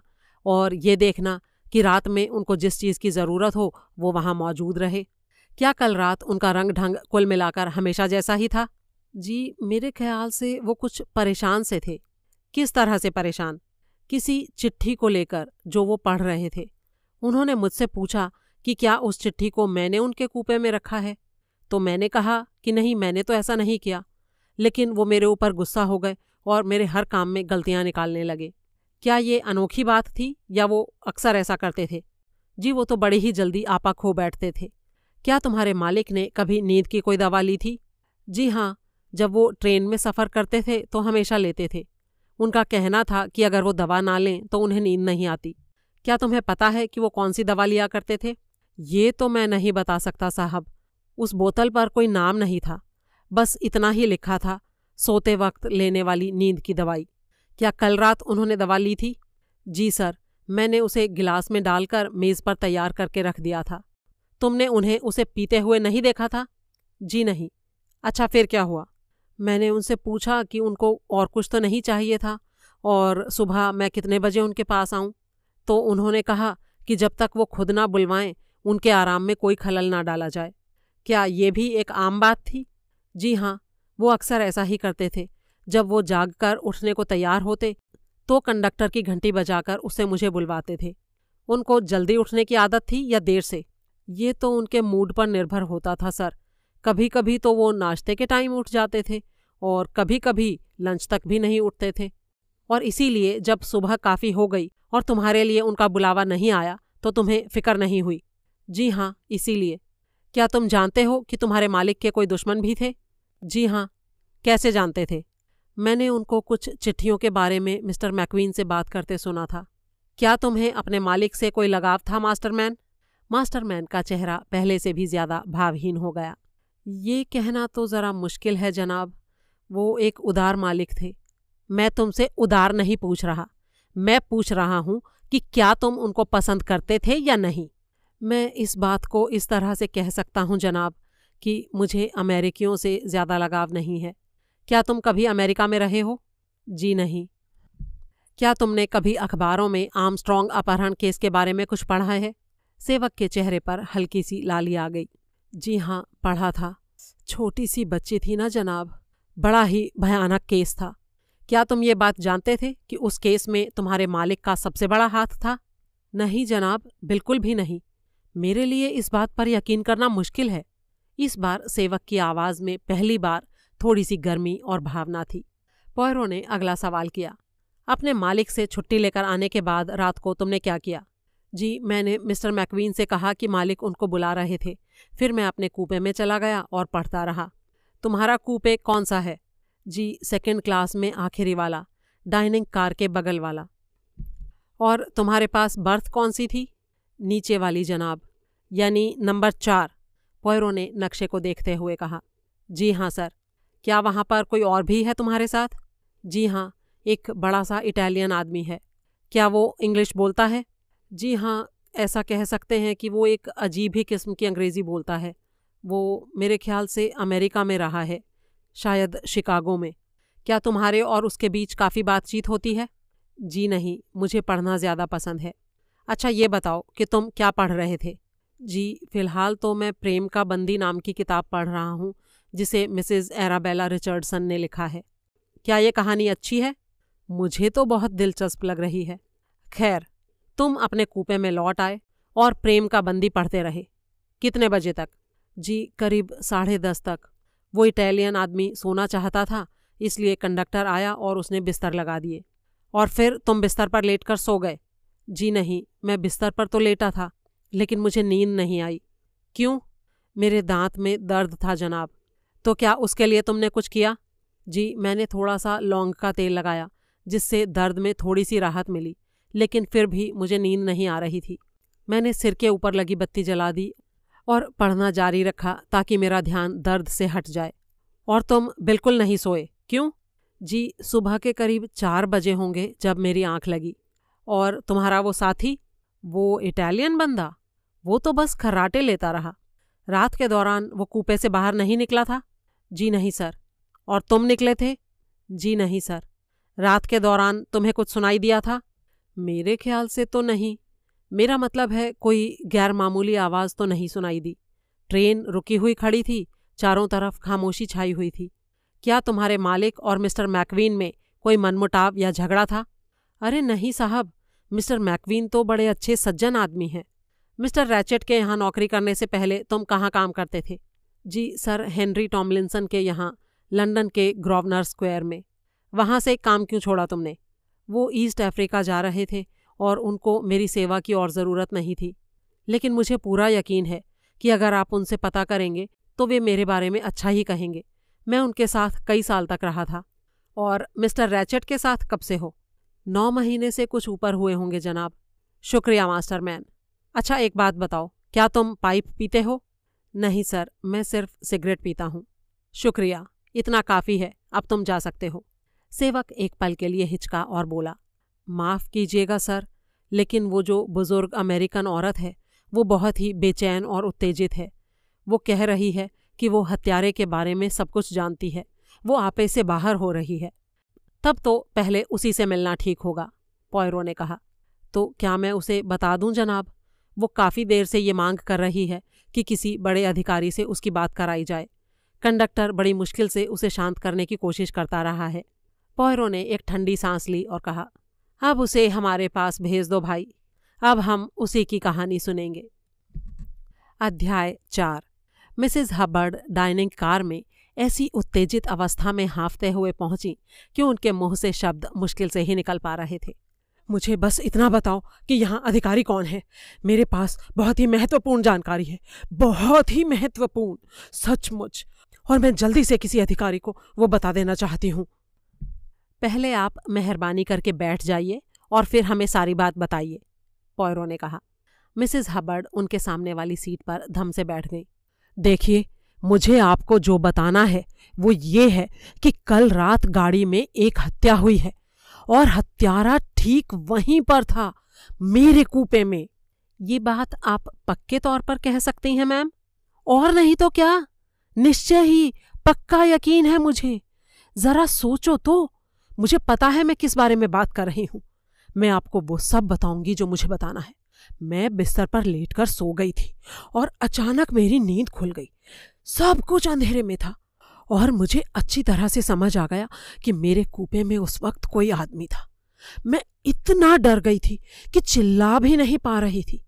Speaker 1: और ये देखना कि रात में उनको जिस चीज़ की ज़रूरत हो वो वहाँ मौजूद रहे क्या कल रात उनका रंग ढंग कुल मिलाकर हमेशा जैसा ही था जी मेरे ख्याल से वो कुछ परेशान से थे किस तरह से परेशान किसी चिट्ठी को लेकर जो वो पढ़ रहे थे उन्होंने मुझसे पूछा कि क्या उस चिट्ठी को मैंने उनके कूपे में रखा है तो मैंने कहा कि नहीं मैंने तो ऐसा नहीं किया लेकिन वो मेरे ऊपर गुस्सा हो गए और मेरे हर काम में गलतियां निकालने लगे क्या ये अनोखी बात थी या वो अक्सर ऐसा करते थे जी वो तो बड़े ही जल्दी आपा खो बैठते थे क्या तुम्हारे मालिक ने कभी नींद की कोई दवा ली थी जी हाँ जब वो ट्रेन में सफ़र करते थे तो हमेशा लेते थे उनका कहना था कि अगर वो दवा ना लें तो उन्हें नींद नहीं आती क्या तुम्हें पता है कि वो कौन सी दवा लिया करते थे ये तो मैं नहीं बता सकता साहब उस बोतल पर कोई नाम नहीं था बस इतना ही लिखा था सोते वक्त लेने वाली नींद की दवाई क्या कल रात उन्होंने दवा ली थी जी सर मैंने उसे गिलास में डालकर मेज़ पर तैयार करके रख दिया था तुमने उन्हें उसे पीते हुए नहीं देखा था जी नहीं अच्छा फिर क्या हुआ मैंने उनसे पूछा कि उनको और कुछ तो नहीं चाहिए था और सुबह मैं कितने बजे उनके पास आऊँ तो उन्होंने कहा कि जब तक वो खुद ना बुलवाएं उनके आराम में कोई खलल ना डाला जाए क्या ये भी एक आम बात थी जी हाँ वो अक्सर ऐसा ही करते थे जब वो जाग कर उठने को तैयार होते तो कंडक्टर की घंटी बजाकर उसे मुझे बुलवाते थे उनको जल्दी उठने की आदत थी या देर से ये तो उनके मूड पर निर्भर होता था सर कभी कभी तो वो नाश्ते के टाइम उठ जाते थे और कभी कभी लंच तक भी नहीं उठते थे और इसीलिए जब सुबह काफ़ी हो गई और तुम्हारे लिए उनका बुलावा नहीं आया तो तुम्हें फिक्र नहीं हुई जी हाँ इसीलिए क्या तुम जानते हो कि तुम्हारे मालिक के कोई दुश्मन भी थे जी हाँ कैसे जानते थे मैंने उनको कुछ चिट्ठियों के बारे में मिस्टर मैक्वीन से बात करते सुना था क्या तुम्हें अपने मालिक से कोई लगाव था मास्टरमैन मास्टरमैन का चेहरा पहले से भी ज्यादा भावहीन हो गया ये कहना तो ज़रा मुश्किल है जनाब वो एक उदार मालिक थे मैं तुमसे उदार नहीं पूछ रहा मैं पूछ रहा हूँ कि क्या तुम उनको पसंद करते थे या नहीं मैं इस बात को इस तरह से कह सकता हूँ जनाब कि मुझे अमेरिकियों से ज़्यादा लगाव नहीं है क्या तुम कभी अमेरिका में रहे हो जी नहीं क्या तुमने कभी अखबारों में स्ट्रॉन्ग अपहरण केस के बारे में कुछ पढ़ा है सेवक के चेहरे पर हल्की सी लाली आ गई जी हाँ पढ़ा था छोटी सी बच्ची थी ना जनाब बड़ा ही भयानक केस था क्या तुम ये बात जानते थे कि उस केस में तुम्हारे मालिक का सबसे बड़ा हाथ था नहीं जनाब बिल्कुल भी नहीं मेरे लिए इस बात पर यकीन करना मुश्किल है इस बार सेवक की आवाज़ में पहली बार थोड़ी सी गर्मी और भावना थी पोयरों ने अगला सवाल किया अपने मालिक से छुट्टी लेकर आने के बाद रात को तुमने क्या किया जी मैंने मिस्टर मैकवीन से कहा कि मालिक उनको बुला रहे थे फिर मैं अपने कूपे में चला गया और पढ़ता रहा तुम्हारा कूपे कौन सा है जी सेकंड क्लास में आखिरी वाला डाइनिंग कार के बगल वाला और तुम्हारे पास बर्थ कौन सी थी नीचे वाली जनाब यानी नंबर चार पोयरो ने नक्शे को देखते हुए कहा जी हाँ सर क्या वहाँ पर कोई और भी है तुम्हारे साथ जी हाँ एक बड़ा सा इटालियन आदमी है क्या वो इंग्लिश बोलता है जी हाँ ऐसा कह सकते हैं कि वो एक अजीब ही किस्म की अंग्रेज़ी बोलता है वो मेरे ख्याल से अमेरिका में रहा है शायद शिकागो में क्या तुम्हारे और उसके बीच काफ़ी बातचीत होती है जी नहीं मुझे पढ़ना ज़्यादा पसंद है अच्छा ये बताओ कि तुम क्या पढ़ रहे थे जी फ़िलहाल तो मैं प्रेम का बंदी नाम की किताब पढ़ रहा हूँ जिसे मिसेस एराबेला रिचर्डसन ने लिखा है क्या ये कहानी अच्छी है मुझे तो बहुत दिलचस्प लग रही है खैर तुम अपने कूपे में लौट आए और प्रेम का बंदी पढ़ते रहे कितने बजे तक जी करीब साढ़े दस तक वो इटालियन आदमी सोना चाहता था इसलिए कंडक्टर आया और उसने बिस्तर लगा दिए और फिर तुम बिस्तर पर लेट कर सो गए जी नहीं मैं बिस्तर पर तो लेटा था लेकिन मुझे नींद नहीं आई क्यों मेरे दांत में दर्द था जनाब तो क्या उसके लिए तुमने कुछ किया जी मैंने थोड़ा सा लौंग का तेल लगाया जिससे दर्द में थोड़ी सी राहत मिली लेकिन फिर भी मुझे नींद नहीं आ रही थी मैंने सिर के ऊपर लगी बत्ती जला दी और पढ़ना जारी रखा ताकि मेरा ध्यान दर्द से हट जाए और तुम बिल्कुल नहीं सोए क्यों जी सुबह के करीब चार बजे होंगे जब मेरी आंख लगी और तुम्हारा वो साथी वो इटालियन बंदा वो तो बस खर्राटे लेता रहा रात के दौरान वो कूपे से बाहर नहीं निकला था जी नहीं सर और तुम निकले थे जी नहीं सर रात के दौरान तुम्हें कुछ सुनाई दिया था मेरे ख्याल से तो नहीं मेरा मतलब है कोई गैर मामूली आवाज़ तो नहीं सुनाई दी ट्रेन रुकी हुई खड़ी थी चारों तरफ खामोशी छाई हुई थी क्या तुम्हारे मालिक और मिस्टर मैकवीन में कोई मनमुटाव या झगड़ा था अरे नहीं साहब मिस्टर मैकवीन तो बड़े अच्छे सज्जन आदमी हैं मिस्टर रैचेट के यहाँ नौकरी करने से पहले तुम कहाँ काम करते थे जी सर हेनरी टॉमलिनसन के यहाँ लंदन के ग्रोवनर स्क्वायर में वहाँ से काम क्यों छोड़ा तुमने वो ईस्ट अफ्रीका जा रहे थे और उनको मेरी सेवा की और ज़रूरत नहीं थी लेकिन मुझे पूरा यकीन है कि अगर आप उनसे पता करेंगे तो वे मेरे बारे में अच्छा ही कहेंगे मैं उनके साथ कई साल तक रहा था और मिस्टर रैचेट के साथ कब से हो नौ महीने से कुछ ऊपर हुए होंगे जनाब शुक्रिया मास्टर मैन अच्छा एक बात बताओ क्या तुम पाइप पीते हो नहीं सर मैं सिर्फ सिगरेट पीता हूँ शुक्रिया इतना काफ़ी है अब तुम जा सकते हो सेवक एक पल के लिए हिचका और बोला माफ़ कीजिएगा सर लेकिन वो जो बुज़ुर्ग अमेरिकन औरत है वो बहुत ही बेचैन और उत्तेजित है वो कह रही है कि वो हत्यारे के बारे में सब कुछ जानती है वो आपे से बाहर हो रही है तब तो पहले उसी से मिलना ठीक होगा पॉयरो ने कहा तो क्या मैं उसे बता दूं जनाब वो काफ़ी देर से ये मांग कर रही है कि किसी बड़े अधिकारी से उसकी बात कराई जाए कंडक्टर बड़ी मुश्किल से उसे शांत करने की कोशिश करता रहा है पॉयरो ने एक ठंडी सांस ली और कहा अब उसे हमारे पास भेज दो भाई अब हम उसी की कहानी सुनेंगे अध्याय चार मिसेस हबर्ड डाइनिंग कार में ऐसी उत्तेजित अवस्था में हाँफते हुए पहुंची कि उनके मुंह से शब्द मुश्किल से ही निकल पा रहे थे मुझे बस इतना बताओ कि यहाँ अधिकारी कौन है मेरे पास बहुत ही महत्वपूर्ण जानकारी है बहुत ही महत्वपूर्ण सचमुच और मैं जल्दी से किसी अधिकारी को वो बता देना चाहती हूँ पहले आप मेहरबानी करके बैठ जाइए और फिर हमें सारी बात बताइए पॉयरो ने कहा मिसिज हबर्ड उनके सामने वाली सीट पर धम से बैठ गई देखिए मुझे आपको जो बताना है वो ये है कि कल रात गाड़ी में एक हत्या हुई है और हत्यारा ठीक वहीं पर था मेरे कूपे में ये बात आप पक्के तौर पर कह सकती हैं मैम और नहीं तो क्या निश्चय ही पक्का यकीन है मुझे जरा सोचो तो मुझे पता है मैं किस बारे में बात कर रही हूँ मैं आपको वो सब बताऊंगी जो मुझे बताना है मैं बिस्तर पर लेट कर सो गई थी और अचानक मेरी नींद खुल गई सब कुछ अंधेरे में था और मुझे अच्छी तरह से समझ आ गया कि मेरे कूपे में उस वक्त कोई आदमी था मैं इतना डर गई थी कि चिल्ला भी नहीं पा रही थी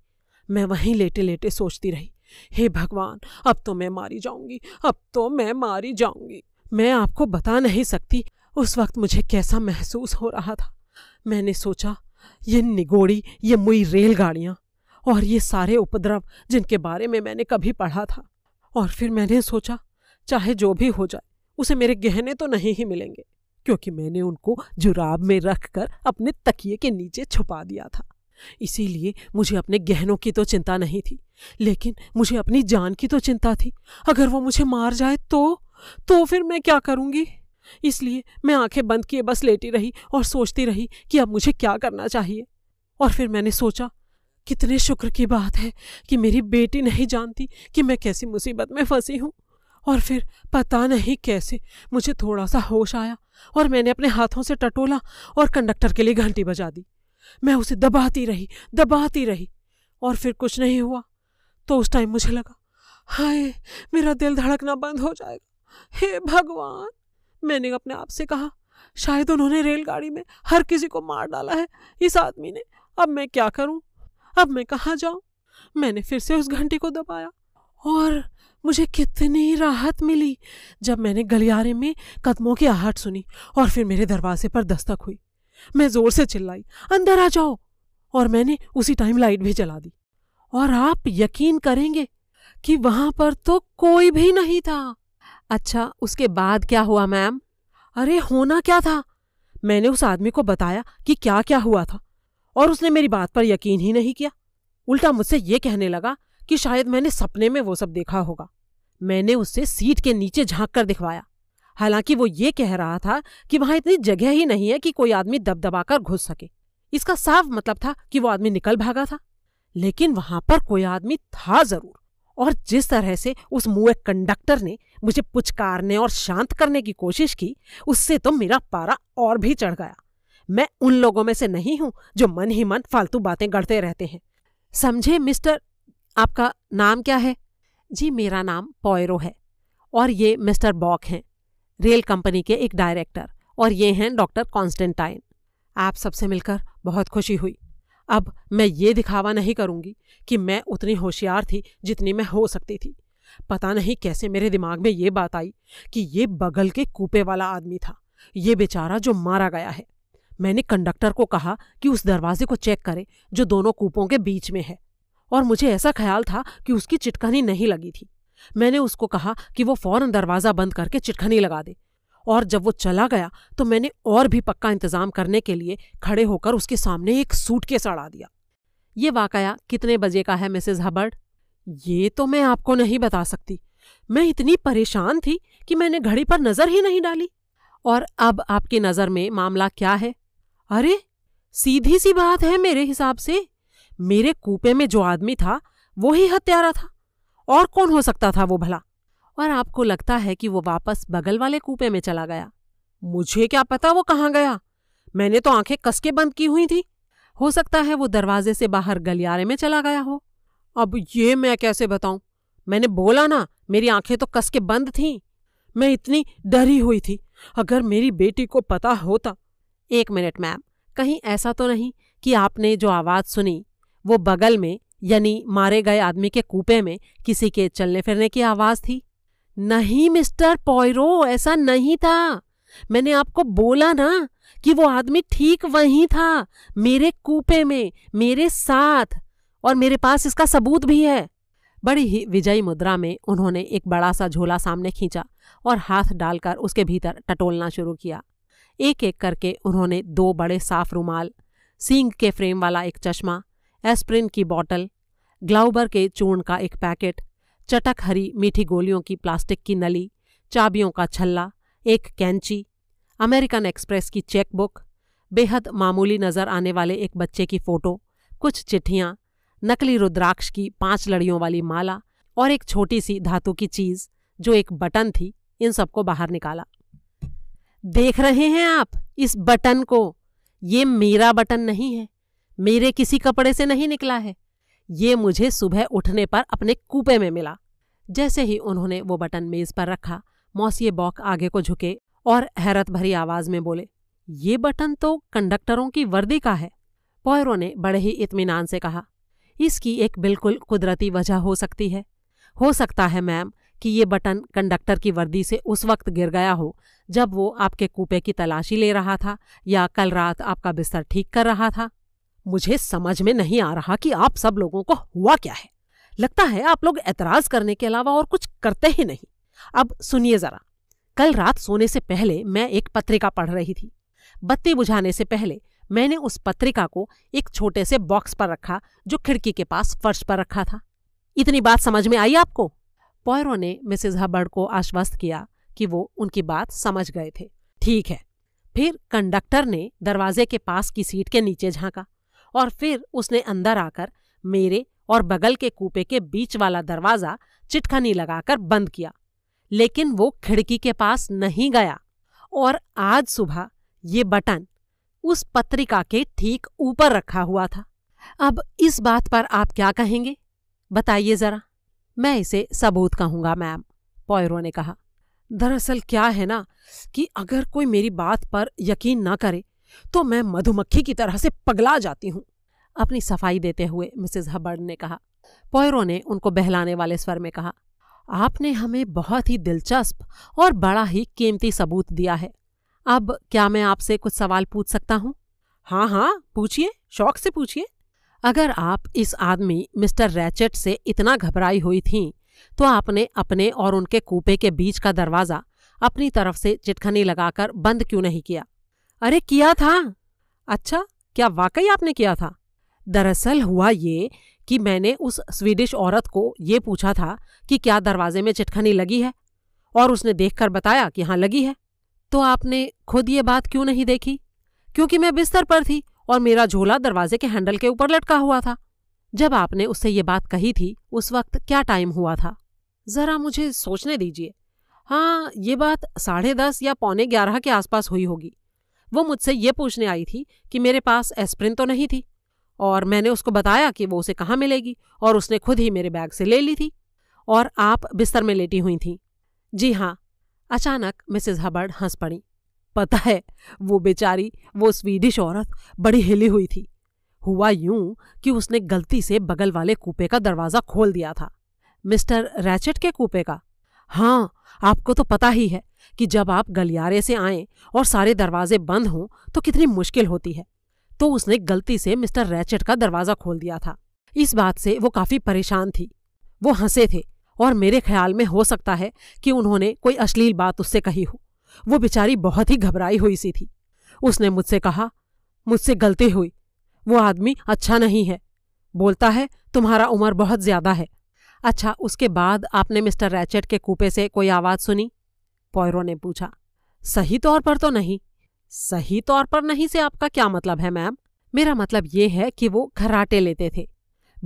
Speaker 1: मैं वहीं लेटे लेटे सोचती रही हे भगवान अब तो मैं मारी जाऊंगी अब तो मैं मारी जाऊंगी मैं आपको बता नहीं सकती उस वक्त मुझे कैसा महसूस हो रहा था मैंने सोचा ये निगोड़ी ये मुई रेलगाड़ियाँ और ये सारे उपद्रव जिनके बारे में मैंने कभी पढ़ा था और फिर मैंने सोचा चाहे जो भी हो जाए उसे मेरे गहने तो नहीं ही मिलेंगे क्योंकि मैंने उनको जुराब में रख कर अपने तकिए के नीचे छुपा दिया था इसीलिए मुझे अपने गहनों की तो चिंता नहीं थी लेकिन मुझे अपनी जान की तो चिंता थी अगर वो मुझे मार जाए तो तो फिर मैं क्या करूँगी इसलिए मैं आंखें बंद किए बस लेटी रही और सोचती रही कि अब मुझे क्या करना चाहिए और फिर मैंने सोचा कितने शुक्र की बात है कि मेरी बेटी नहीं जानती कि मैं कैसी मुसीबत में फंसी हूँ और फिर पता नहीं कैसे मुझे थोड़ा सा होश आया और मैंने अपने हाथों से टटोला और कंडक्टर के लिए घंटी बजा दी मैं उसे दबाती रही दबाती रही और फिर कुछ नहीं हुआ तो उस टाइम मुझे लगा हाय मेरा दिल धड़कना बंद हो जाएगा हे भगवान मैंने अपने आप से कहा शायद उन्होंने रेलगाड़ी में हर किसी को मार डाला है इस आदमी ने अब मैं क्या करूं अब मैं कहाँ जाऊं मैंने फिर से उस घंटी को दबाया और मुझे कितनी राहत मिली जब मैंने गलियारे में कदमों की आहट सुनी और फिर मेरे दरवाजे पर दस्तक हुई मैं जोर से चिल्लाई अंदर आ जाओ और मैंने उसी टाइम लाइट भी जला दी और आप यकीन करेंगे कि वहां पर तो कोई भी नहीं था अच्छा उसके बाद क्या हुआ मैम अरे होना क्या था मैंने उस आदमी को बताया कि क्या क्या हुआ था और उसने मेरी बात पर यकीन ही नहीं किया उल्टा मुझसे ये कहने लगा कि शायद मैंने सपने में वो सब देखा होगा मैंने उससे सीट के नीचे झांक कर दिखवाया हालांकि वो ये कह रहा था कि वहां इतनी जगह ही नहीं है कि कोई आदमी दबदबा कर घुस सके इसका साफ मतलब था कि वो आदमी निकल भागा था लेकिन वहां पर कोई आदमी था जरूर और जिस तरह से उस मुए कंडक्टर ने मुझे पुचकारने और शांत करने की कोशिश की उससे तो मेरा पारा और भी चढ़ गया मैं उन लोगों में से नहीं हूं जो मन ही मन फालतू बातें गढ़ते रहते हैं समझे मिस्टर आपका नाम क्या है जी मेरा नाम पॉयरो है और ये मिस्टर बॉक हैं रेल कंपनी के एक डायरेक्टर और ये हैं डॉक्टर कॉन्स्टेंटाइन आप सबसे मिलकर बहुत खुशी हुई अब मैं ये दिखावा नहीं करूंगी कि मैं उतनी होशियार थी जितनी मैं हो सकती थी पता नहीं कैसे मेरे दिमाग में ये बात आई कि ये बगल के कूपे वाला आदमी था ये बेचारा जो मारा गया है मैंने कंडक्टर को कहा कि उस दरवाजे को चेक करे जो दोनों कूपों के बीच में है और मुझे ऐसा ख्याल था कि उसकी चिटकनी नहीं लगी थी मैंने उसको कहा कि वो फौरन दरवाज़ा बंद करके चिटखनी लगा दे और जब वो चला गया तो मैंने और भी पक्का इंतजाम करने के लिए खड़े होकर उसके सामने एक सूट के सड़ा दिया ये वाकया कितने बजे का है मिसेज हबर्ड ये तो मैं आपको नहीं बता सकती मैं इतनी परेशान थी कि मैंने घड़ी पर नजर ही नहीं डाली और अब आपकी नजर में मामला क्या है अरे सीधी सी बात है मेरे हिसाब से मेरे कूपे में जो आदमी था वो ही हत्यारा था और कौन हो सकता था वो भला और आपको लगता है कि वो वापस बगल वाले कूपे में चला गया मुझे क्या पता वो कहाँ गया मैंने तो आंखें कसके बंद की हुई थी हो सकता है वो दरवाजे से बाहर गलियारे में चला गया हो अब ये मैं कैसे बताऊं मैंने बोला ना मेरी आंखें तो कस के बंद थीं मैं इतनी डरी हुई थी अगर मेरी बेटी को पता होता एक मिनट मैम कहीं ऐसा तो नहीं कि आपने जो आवाज़ सुनी वो बगल में यानी मारे गए आदमी के कूपे में किसी के चलने फिरने की आवाज़ थी नहीं मिस्टर पॉयरो ऐसा नहीं था मैंने आपको बोला ना कि वो आदमी ठीक वहीं था मेरे कूपे में मेरे साथ और मेरे पास इसका सबूत भी है बड़ी ही विजयी मुद्रा में उन्होंने एक बड़ा सा झोला सामने खींचा और हाथ डालकर उसके भीतर टटोलना शुरू किया एक एक करके उन्होंने दो बड़े साफ रुमाल सींग के फ्रेम वाला एक चश्मा एस्प्रिन की बॉटल ग्लाउबर के चूर्ण का एक पैकेट चटक हरी मीठी गोलियों की प्लास्टिक की नली चाबियों का छल्ला एक कैंची अमेरिकन एक्सप्रेस की चेकबुक बेहद मामूली नज़र आने वाले एक बच्चे की फ़ोटो कुछ चिट्ठियाँ नकली रुद्राक्ष की पांच लड़ियों वाली माला और एक छोटी सी धातु की चीज जो एक बटन थी इन सबको बाहर निकाला देख रहे हैं आप इस बटन को ये मेरा बटन नहीं है मेरे किसी कपड़े से नहीं निकला है ये मुझे सुबह उठने पर अपने कूपे में मिला जैसे ही उन्होंने वो बटन मेज पर रखा मौसी बॉक आगे को झुके और हैरत भरी आवाज में बोले ये बटन तो कंडक्टरों की वर्दी का है पौरों ने बड़े ही इतमान से कहा इसकी एक बिल्कुल कुदरती वजह हो सकती है हो सकता है मैम कि ये बटन कंडक्टर की वर्दी से उस वक्त गिर गया हो जब वो आपके कूपे की तलाशी ले रहा था या कल रात आपका बिस्तर ठीक कर रहा था मुझे समझ में नहीं आ रहा कि आप सब लोगों को हुआ क्या है लगता है आप लोग ऐतराज करने के अलावा और कुछ करते ही नहीं अब सुनिए जरा कल रात सोने से पहले मैं एक पत्रिका पढ़ रही थी बत्ती बुझाने से पहले मैंने उस पत्रिका को एक छोटे से बॉक्स पर रखा जो खिड़की के पास फर्श पर रखा था इतनी बात समझ में आई आपको पॉयरो ने मिसेज हबर्ड को आश्वस्त किया कि वो उनकी बात समझ गए थे ठीक है फिर कंडक्टर ने दरवाजे के पास की सीट के नीचे झांका और फिर उसने अंदर आकर मेरे और बगल के कूपे के बीच वाला दरवाज़ा चिटखनी लगाकर बंद किया लेकिन वो खिड़की के पास नहीं गया और आज सुबह ये बटन उस पत्रिका के ठीक ऊपर रखा हुआ था अब इस बात पर आप क्या कहेंगे बताइए जरा मैं इसे सबूत कहूंगा मैम पॉयरो ने कहा दरअसल क्या है ना कि अगर कोई मेरी बात पर यकीन ना करे तो मैं मधुमक्खी की तरह से पगला जाती हूँ अपनी सफाई देते हुए मिसेस हबर्ड ने कहा पॉयरो ने उनको बहलाने वाले स्वर में कहा आपने हमें बहुत ही दिलचस्प और बड़ा ही कीमती सबूत दिया है अब क्या मैं आपसे कुछ सवाल पूछ सकता हूँ हाँ हाँ पूछिए शौक से पूछिए अगर आप इस आदमी मिस्टर रैचेट से इतना घबराई हुई थी तो आपने अपने और उनके कूपे के बीच का दरवाज़ा अपनी तरफ से चिटखनी लगाकर बंद क्यों नहीं किया अरे किया था अच्छा क्या वाकई आपने किया था दरअसल हुआ ये कि मैंने उस स्वीडिश औरत को ये पूछा था कि क्या दरवाजे में चिटखनी लगी है और उसने देखकर बताया कि हाँ लगी है तो आपने खुद ये बात क्यों नहीं देखी क्योंकि मैं बिस्तर पर थी और मेरा झोला दरवाजे के हैंडल के ऊपर लटका हुआ था जब आपने उससे ये बात कही थी उस वक्त क्या टाइम हुआ था जरा मुझे सोचने दीजिए हाँ ये बात साढ़े दस या पौने ग्यारह के आसपास हुई होगी वो मुझसे ये पूछने आई थी कि मेरे पास एस्प्रिन तो नहीं थी और मैंने उसको बताया कि वो उसे कहाँ मिलेगी और उसने खुद ही मेरे बैग से ले ली थी और आप बिस्तर में लेटी हुई थी जी हाँ अचानक मिसेस हबर्ड हंस पड़ी पता है वो बेचारी वो स्वीडिश औरत बड़ी हिली हुई थी हुआ यूं कि उसने गलती से बगल वाले कूपे का दरवाज़ा खोल दिया था मिस्टर रैचेट के कूपे का हाँ आपको तो पता ही है कि जब आप गलियारे से आए और सारे दरवाजे बंद हों तो कितनी मुश्किल होती है तो उसने गलती से मिस्टर रैचेट का दरवाज़ा खोल दिया था इस बात से वो काफ़ी परेशान थी वो हंसे थे और मेरे ख्याल में हो सकता है कि उन्होंने कोई अश्लील बात उससे कही हो वो बेचारी बहुत ही घबराई हुई सी थी उसने मुझसे कहा मुझसे गलती हुई वो आदमी अच्छा नहीं है बोलता है तुम्हारा उम्र बहुत ज्यादा है अच्छा उसके बाद आपने मिस्टर रैचेट के कूपे से कोई आवाज़ सुनी पॉयरो ने पूछा सही तौर पर तो नहीं सही तौर पर नहीं से आपका क्या मतलब है मैम मेरा मतलब ये है कि वो घराटे लेते थे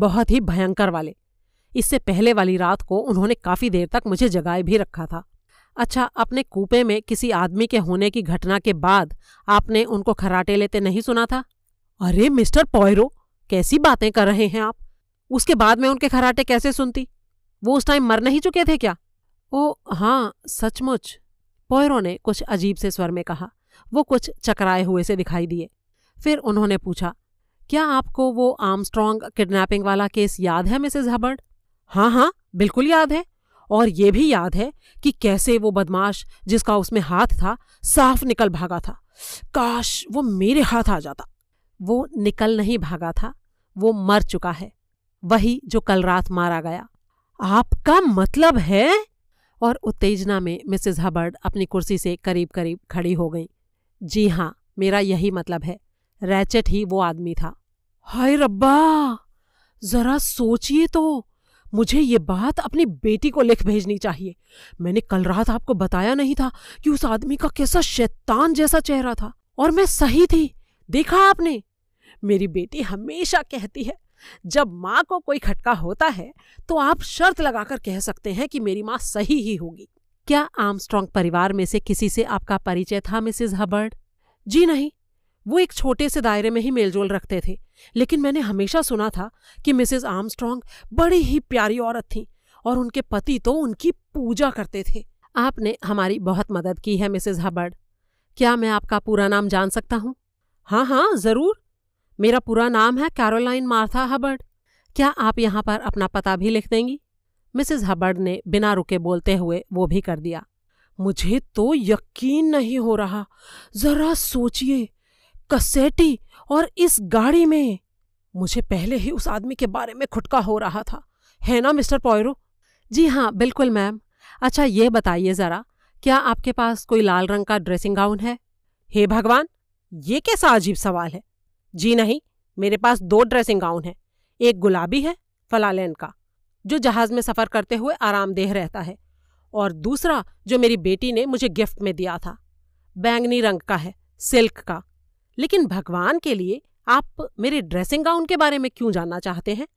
Speaker 1: बहुत ही भयंकर वाले इससे पहले वाली रात को उन्होंने काफी देर तक मुझे जगाए भी रखा था अच्छा अपने कूपे में किसी आदमी के होने की घटना के बाद आपने उनको खराटे लेते नहीं सुना था अरे मिस्टर पॉयरो कैसी बातें कर रहे हैं आप उसके बाद में उनके खराटे कैसे सुनती वो उस टाइम मर नहीं चुके थे क्या ओ हाँ सचमुच पॉयरो ने कुछ अजीब से स्वर में कहा वो कुछ चकराए हुए से दिखाई दिए फिर उन्होंने पूछा क्या आपको वो आर्मस्ट्रांग किडनैपिंग वाला केस याद है मिसेज हबर्ड हाँ हाँ बिल्कुल याद है और ये भी याद है कि कैसे वो बदमाश जिसका उसमें हाथ था साफ निकल भागा था काश वो मेरे हाथ आ जाता वो निकल नहीं भागा था वो मर चुका है वही जो कल रात मारा गया आपका मतलब है और उत्तेजना में मिसेज हबर्ड अपनी कुर्सी से करीब करीब खड़ी हो गई जी हाँ मेरा यही मतलब है रैचेट ही वो आदमी था हाय रब्बा जरा सोचिए तो मुझे ये बात अपनी बेटी को लिख भेजनी चाहिए मैंने कल रात आपको बताया नहीं था कि उस आदमी का कैसा शैतान जैसा चेहरा था और मैं सही थी देखा आपने मेरी बेटी हमेशा कहती है जब माँ को कोई खटका होता है तो आप शर्त लगाकर कह सकते हैं कि मेरी माँ सही ही होगी क्या आर्मस्ट्रॉन्ग परिवार में से किसी से आपका परिचय था मिसिज हबर्ड जी नहीं वो एक छोटे से दायरे में ही मेलजोल रखते थे लेकिन मैंने हमेशा सुना था कि मिसेस आर्मस्ट्रॉन्ग बड़ी ही प्यारी औरत थी और उनके पति तो उनकी पूजा करते थे आपने हमारी बहुत मदद की है मिसेज हबर्ड क्या मैं आपका पूरा नाम जान सकता हूँ हाँ हाँ ज़रूर मेरा पूरा नाम है कैरोलाइन मार्था हबर्ड क्या आप यहाँ पर अपना पता भी लिख देंगी मिसेज हबर्ड ने बिना रुके बोलते हुए वो भी कर दिया मुझे तो यकीन नहीं हो रहा ज़रा सोचिए कसेटी और इस गाड़ी में मुझे पहले ही उस आदमी के बारे में खुटका हो रहा था है ना मिस्टर पॉयरो जी हाँ बिल्कुल मैम अच्छा ये बताइए ज़रा क्या आपके पास कोई लाल रंग का ड्रेसिंग गाउन है हे भगवान ये कैसा अजीब सवाल है जी नहीं मेरे पास दो ड्रेसिंग गाउन है एक गुलाबी है फलालैन का जो जहाज़ में सफ़र करते हुए आरामदेह रहता है और दूसरा जो मेरी बेटी ने मुझे गिफ्ट में दिया था बैंगनी रंग का है सिल्क का लेकिन भगवान के लिए आप मेरे ड्रेसिंग गाउन के बारे में क्यों जानना चाहते हैं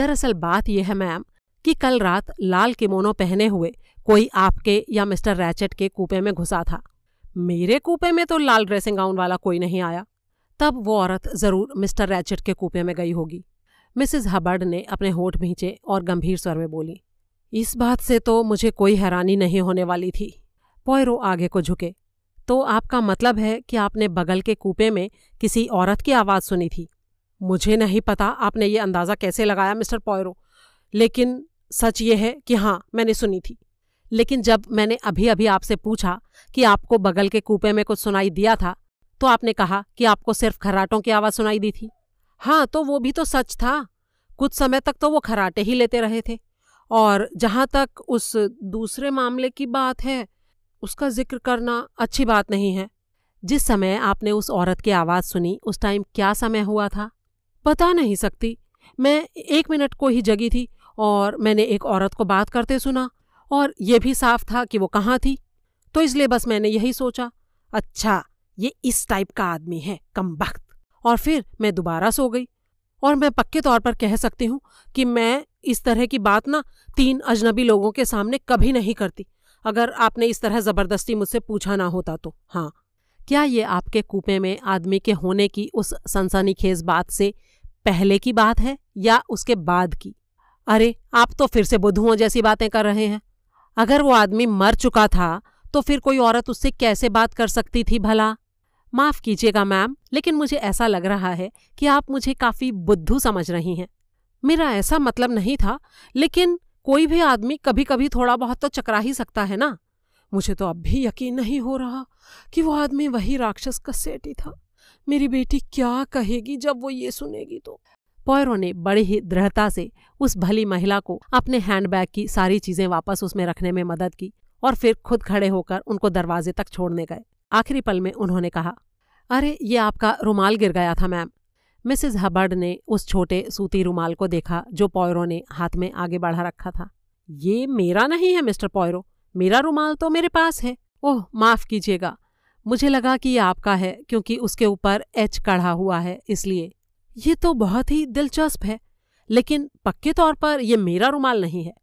Speaker 1: दरअसल बात यह है मैम कि कल रात लाल किमोनो पहने हुए कोई आपके या मिस्टर रैचेट के कूपे में घुसा था मेरे कूपे में तो लाल ड्रेसिंग गाउन वाला कोई नहीं आया तब वो औरत ज़रूर मिस्टर रैचेट के कूपे में गई होगी मिसिज हबर्ड ने अपने होठ भींचे और गंभीर स्वर में बोली इस बात से तो मुझे कोई हैरानी नहीं होने वाली थी पोयरो आगे को झुके तो आपका मतलब है कि आपने बगल के कूपे में किसी औरत की आवाज़ सुनी थी मुझे नहीं पता आपने ये अंदाज़ा कैसे लगाया मिस्टर पॉयरो लेकिन सच ये है कि हाँ मैंने सुनी थी लेकिन जब मैंने अभी अभी आपसे पूछा कि आपको बगल के कूपे में कुछ सुनाई दिया था तो आपने कहा कि आपको सिर्फ खराटों की आवाज़ सुनाई दी थी हाँ तो वो भी तो सच था कुछ समय तक तो वो खराटे ही लेते रहे थे और जहाँ तक उस दूसरे मामले की बात है उसका जिक्र करना अच्छी बात नहीं है जिस समय आपने उस औरत की आवाज़ सुनी उस टाइम क्या समय हुआ था बता नहीं सकती मैं एक मिनट को ही जगी थी और मैंने एक औरत को बात करते सुना और यह भी साफ था कि वो कहाँ थी तो इसलिए बस मैंने यही सोचा अच्छा ये इस टाइप का आदमी है कम वक्त और फिर मैं दोबारा सो गई और मैं पक्के तौर पर कह सकती हूँ कि मैं इस तरह की बात ना तीन अजनबी लोगों के सामने कभी नहीं करती अगर आपने इस तरह ज़बरदस्ती मुझसे पूछा ना होता तो हाँ क्या ये आपके कूपे में आदमी के होने की उस सनसनीखेज बात से पहले की बात है या उसके बाद की अरे आप तो फिर से बुधुओं जैसी बातें कर रहे हैं अगर वो आदमी मर चुका था तो फिर कोई औरत उससे कैसे बात कर सकती थी भला माफ कीजिएगा मैम लेकिन मुझे ऐसा लग रहा है कि आप मुझे काफी बुद्धू समझ रही हैं मेरा ऐसा मतलब नहीं था लेकिन कोई भी आदमी कभी कभी थोड़ा बहुत तो चकरा ही सकता है ना मुझे तो अब भी यकीन नहीं हो रहा कि वो आदमी वही राक्षस का सेठ था मेरी बेटी क्या कहेगी जब वो ये सुनेगी तो पौरो ने बड़ी ही दृढ़ता से उस भली महिला को अपने हैंडबैग की सारी चीजें वापस उसमें रखने में मदद की और फिर खुद खड़े होकर उनको दरवाजे तक छोड़ने गए आखिरी पल में उन्होंने कहा अरे ये आपका रुमाल गिर गया था मैम मिसिज हबर्ड ने उस छोटे सूती रुमाल को देखा जो पॉयरो ने हाथ में आगे बढ़ा रखा था ये मेरा नहीं है मिस्टर पॉयरो मेरा रुमाल तो मेरे पास है ओह माफ़ कीजिएगा मुझे लगा कि ये आपका है क्योंकि उसके ऊपर एच कढ़ा हुआ है इसलिए ये तो बहुत ही दिलचस्प है लेकिन पक्के तौर पर यह मेरा रुमाल नहीं है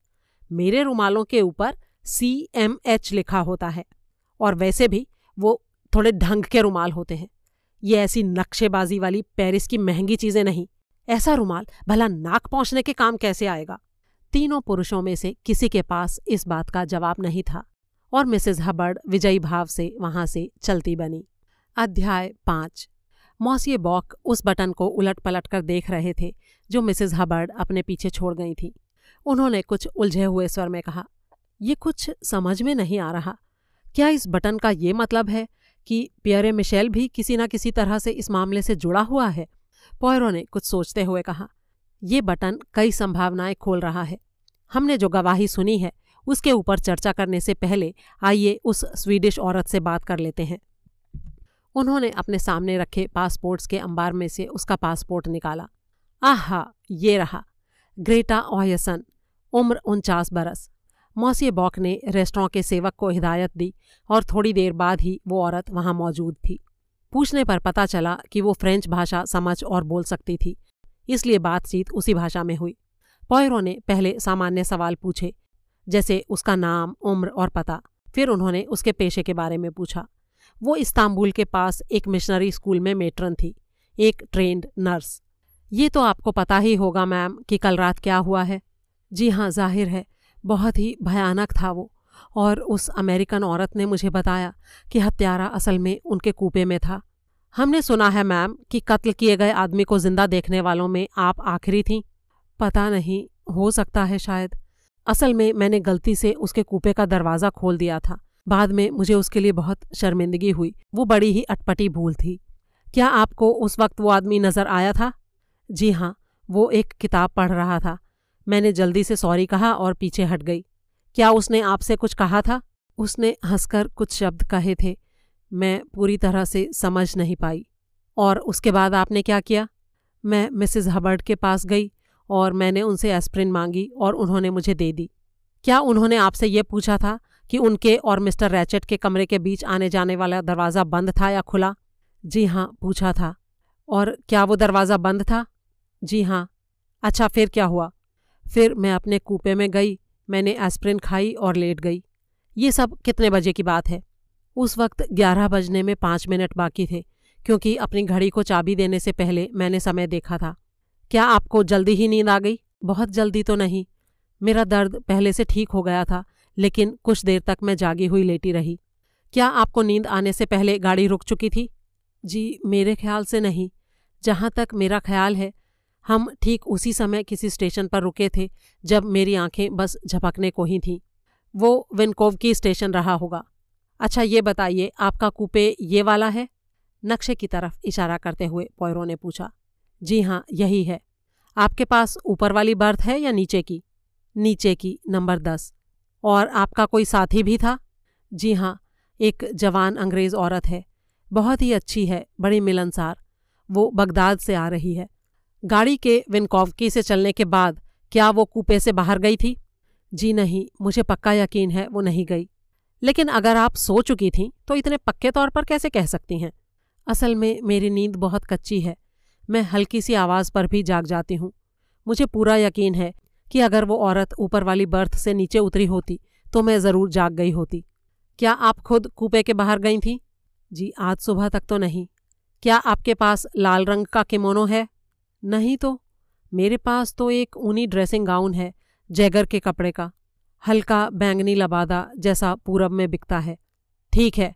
Speaker 1: मेरे रुमालों के ऊपर सी एम एच लिखा होता है और वैसे भी वो थोड़े ढंग के रुमाल होते हैं ये ऐसी नक्शेबाजी वाली पेरिस की महंगी चीजें नहीं ऐसा रुमाल भला नाक पहुंचने के काम कैसे आएगा तीनों पुरुषों में से किसी के पास इस बात का जवाब नहीं था और मिसेज हबर्ड विजयी भाव से वहां से चलती बनी अध्याय पांच मौसी बॉक उस बटन को उलट पलट कर देख रहे थे जो मिसेज हबर्ड अपने पीछे छोड़ गई थी उन्होंने कुछ उलझे हुए स्वर में कहा यह कुछ समझ में नहीं आ रहा क्या इस बटन का ये मतलब है कि पियरे मिशेल भी किसी न किसी तरह से इस मामले से जुड़ा हुआ है पोयरो ने कुछ सोचते हुए कहा ये बटन कई संभावनाएं खोल रहा है हमने जो गवाही सुनी है उसके ऊपर चर्चा करने से पहले आइए उस स्वीडिश औरत से बात कर लेते हैं उन्होंने अपने सामने रखे पासपोर्ट्स के अंबार में से उसका पासपोर्ट निकाला आहा ये रहा ग्रेटा ओयसन उम्र उनचास बरस मौसी बॉक ने रेस्टोरेंट के सेवक को हिदायत दी और थोड़ी देर बाद ही वो औरत वहाँ मौजूद थी पूछने पर पता चला कि वो फ्रेंच भाषा समझ और बोल सकती थी इसलिए बातचीत उसी भाषा में हुई पॉयरों ने पहले सामान्य सवाल पूछे जैसे उसका नाम उम्र और पता फिर उन्होंने उसके पेशे के बारे में पूछा वो इस्तांबुल के पास एक मिशनरी स्कूल में मेट्रन थी एक ट्रेंड नर्स ये तो आपको पता ही होगा मैम कि कल रात क्या हुआ है जी हाँ जाहिर है बहुत ही भयानक था वो और उस अमेरिकन औरत ने मुझे बताया कि हत्यारा असल में उनके कूपे में था हमने सुना है मैम कि कत्ल किए गए आदमी को जिंदा देखने वालों में आप आखिरी थीं पता नहीं हो सकता है शायद असल में मैंने गलती से उसके कूपे का दरवाज़ा खोल दिया था बाद में मुझे उसके लिए बहुत शर्मिंदगी हुई वो बड़ी ही अटपटी भूल थी क्या आपको उस वक्त वो आदमी नज़र आया था जी हाँ वो एक किताब पढ़ रहा था मैंने जल्दी से सॉरी कहा और पीछे हट गई क्या उसने आपसे कुछ कहा था उसने हंसकर कुछ शब्द कहे थे मैं पूरी तरह से समझ नहीं पाई और उसके बाद आपने क्या किया मैं मिसिज हबर्ड के पास गई और मैंने उनसे एस्प्रिन मांगी और उन्होंने मुझे दे दी क्या उन्होंने आपसे ये पूछा था कि उनके और मिस्टर रैचेट के कमरे के बीच आने जाने वाला दरवाज़ा बंद था या खुला जी हाँ पूछा था और क्या वो दरवाज़ा बंद था जी हाँ अच्छा फिर क्या हुआ फिर मैं अपने कूपे में गई मैंने एस्प्रिन खाई और लेट गई ये सब कितने बजे की बात है उस वक्त ग्यारह बजने में पाँच मिनट बाकी थे क्योंकि अपनी घड़ी को चाबी देने से पहले मैंने समय देखा था क्या आपको जल्दी ही नींद आ गई बहुत जल्दी तो नहीं मेरा दर्द पहले से ठीक हो गया था लेकिन कुछ देर तक मैं जागी हुई लेटी रही क्या आपको नींद आने से पहले गाड़ी रुक चुकी थी जी मेरे ख्याल से नहीं जहाँ तक मेरा ख्याल है हम ठीक उसी समय किसी स्टेशन पर रुके थे जब मेरी आंखें बस झपकने को ही थीं वो विनकोव की स्टेशन रहा होगा अच्छा ये बताइए आपका कूपे ये वाला है नक्शे की तरफ इशारा करते हुए पोयरो ने पूछा जी हाँ यही है आपके पास ऊपर वाली बर्थ है या नीचे की नीचे की नंबर दस और आपका कोई साथी भी था जी हाँ एक जवान अंग्रेज़ औरत है बहुत ही अच्छी है बड़ी मिलनसार वो बगदाद से आ रही है गाड़ी के विनकॉवकी से चलने के बाद क्या वो कूपे से बाहर गई थी जी नहीं मुझे पक्का यकीन है वो नहीं गई लेकिन अगर आप सो चुकी थीं तो इतने पक्के तौर पर कैसे कह सकती हैं असल में मेरी नींद बहुत कच्ची है मैं हल्की सी आवाज़ पर भी जाग जाती हूँ मुझे पूरा यकीन है कि अगर वो औरत ऊपर वाली बर्थ से नीचे उतरी होती तो मैं ज़रूर जाग गई होती क्या आप खुद कूपे के बाहर गई थीं जी आज सुबह तक तो नहीं क्या आपके पास लाल रंग का किमोनो है नहीं तो मेरे पास तो एक ऊनी ड्रेसिंग गाउन है जैगर के कपड़े का हल्का बैंगनी लबादा जैसा पूरब में बिकता है ठीक है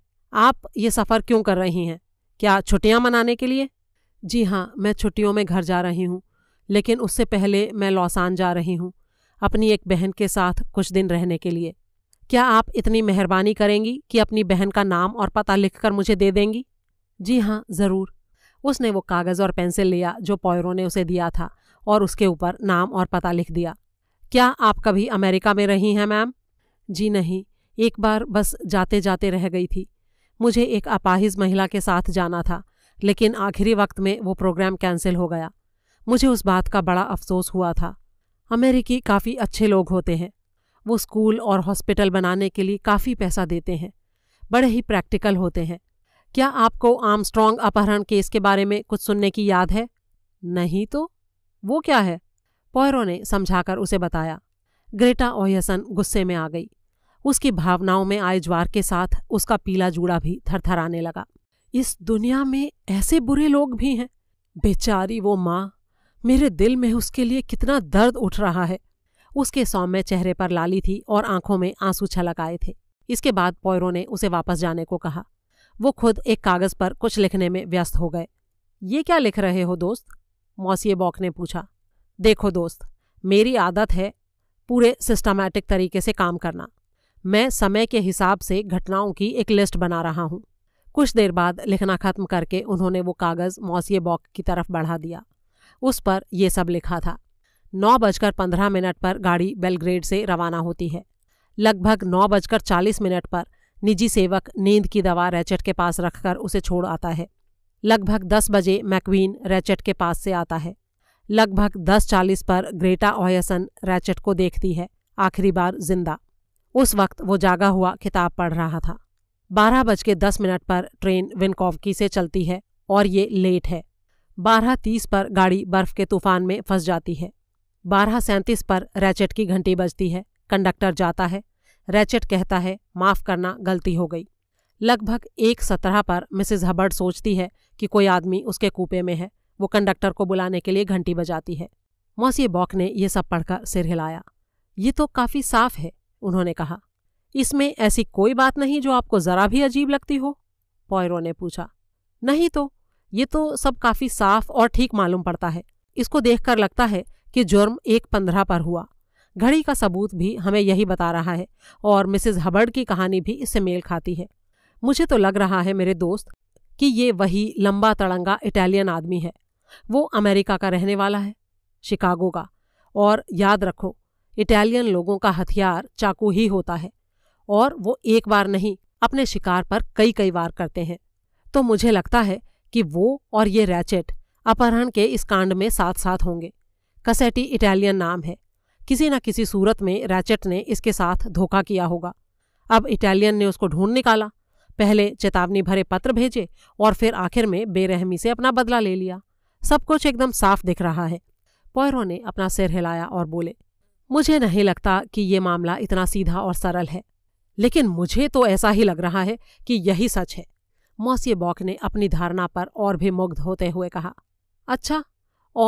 Speaker 1: आप ये सफ़र क्यों कर रही हैं क्या छुट्टियां मनाने के लिए जी हाँ मैं छुट्टियों में घर जा रही हूँ लेकिन उससे पहले मैं लौसान जा रही हूँ अपनी एक बहन के साथ कुछ दिन रहने के लिए क्या आप इतनी मेहरबानी करेंगी कि अपनी बहन का नाम और पता लिखकर मुझे दे देंगी जी हाँ ज़रूर उसने वो कागज़ और पेंसिल लिया जो पॉयरों ने उसे दिया था और उसके ऊपर नाम और पता लिख दिया क्या आप कभी अमेरिका में रही हैं मैम जी नहीं एक बार बस जाते जाते रह गई थी मुझे एक अपाहिज महिला के साथ जाना था लेकिन आखिरी वक्त में वो प्रोग्राम कैंसिल हो गया मुझे उस बात का बड़ा अफसोस हुआ था अमेरिकी काफ़ी अच्छे लोग होते हैं वो स्कूल और हॉस्पिटल बनाने के लिए काफ़ी पैसा देते हैं बड़े ही प्रैक्टिकल होते हैं क्या आपको आर्मस्ट्रॉन्ग अपहरण केस के बारे में कुछ सुनने की याद है नहीं तो वो क्या है पौरो ने समझाकर उसे बताया ग्रेटा ओयसन गुस्से में आ गई उसकी भावनाओं में आए ज्वार के साथ उसका पीला जूड़ा भी थरथराने लगा इस दुनिया में ऐसे बुरे लोग भी हैं बेचारी वो माँ मेरे दिल में उसके लिए कितना दर्द उठ रहा है उसके सौम्य चेहरे पर लाली थी और आंखों में आंसू छलक आए थे इसके बाद पौरो ने उसे वापस जाने को कहा वो खुद एक कागज़ पर कुछ लिखने में व्यस्त हो गए ये क्या लिख रहे हो दोस्त मौसी बॉक ने पूछा देखो दोस्त मेरी आदत है पूरे सिस्टमैटिक तरीके से काम करना मैं समय के हिसाब से घटनाओं की एक लिस्ट बना रहा हूँ कुछ देर बाद लिखना ख़त्म करके उन्होंने वो कागज़ मौसी बॉक की तरफ बढ़ा दिया उस पर यह सब लिखा था नौ बजकर पंद्रह मिनट पर गाड़ी बेलग्रेड से रवाना होती है लगभग नौ बजकर चालीस मिनट पर निजी सेवक नींद की दवा रैचेट के पास रखकर उसे छोड़ आता है लगभग दस बजे मैक्वीन रैचेट के पास से आता है लगभग दस चालीस पर ग्रेटा ऑयसन रैचेट को देखती है आखिरी बार जिंदा उस वक्त वो जागा हुआ किताब पढ़ रहा था बारह बज के दस मिनट पर ट्रेन विनकॉवकी से चलती है और ये लेट है बारह तीस पर गाड़ी बर्फ के तूफान में फंस जाती है बारह सैंतीस पर रैचेट की घंटी बजती है कंडक्टर जाता है रैचेट कहता है माफ करना गलती हो गई लगभग एक सत्रह पर मिसिज हबर्ड सोचती है कि कोई आदमी उसके कूपे में है वो कंडक्टर को बुलाने के लिए घंटी बजाती है मौसी बॉक ने यह सब पढ़कर सिर हिलाया ये तो काफी साफ है उन्होंने कहा इसमें ऐसी कोई बात नहीं जो आपको जरा भी अजीब लगती हो पॉयरो ने पूछा नहीं तो ये तो सब काफी साफ और ठीक मालूम पड़ता है इसको देखकर लगता है कि जुर्म एक पंद्रह पर हुआ घड़ी का सबूत भी हमें यही बता रहा है और मिसिज हबर्ड की कहानी भी इससे मेल खाती है मुझे तो लग रहा है मेरे दोस्त कि ये वही लंबा तड़ंगा इटालियन आदमी है वो अमेरिका का रहने वाला है शिकागो का और याद रखो इटालियन लोगों का हथियार चाकू ही होता है और वो एक बार नहीं अपने शिकार पर कई कई बार करते हैं तो मुझे लगता है कि वो और ये रैचेट अपहरण के इस कांड में साथ साथ होंगे कसेटी इटालियन नाम है किसी न किसी सूरत में रैचेट ने इसके साथ धोखा किया होगा अब इटालियन ने उसको ढूंढ निकाला पहले चेतावनी भरे पत्र भेजे और फिर आखिर में बेरहमी से अपना बदला ले लिया सब कुछ एकदम साफ दिख रहा है पोयरो ने अपना सिर हिलाया और बोले मुझे नहीं लगता कि ये मामला इतना सीधा और सरल है लेकिन मुझे तो ऐसा ही लग रहा है कि यही सच है मौसी बॉक ने अपनी धारणा पर और भी मुग्ध होते हुए कहा अच्छा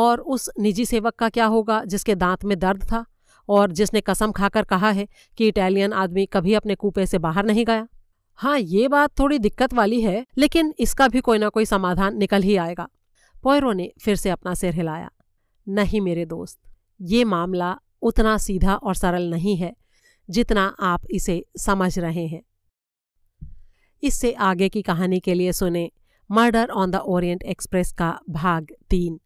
Speaker 1: और उस निजी सेवक का क्या होगा जिसके दांत में दर्द था और जिसने कसम खाकर कहा है कि इटालियन आदमी कभी अपने कूपे से बाहर नहीं गया हाँ ये बात थोड़ी दिक्कत वाली है लेकिन इसका भी कोई ना कोई समाधान निकल ही आएगा पोयरो ने फिर से अपना सिर हिलाया नहीं मेरे दोस्त ये मामला उतना सीधा और सरल नहीं है जितना आप इसे समझ रहे हैं इससे आगे की कहानी के लिए सुने murder on the Orient Express का भाग तीन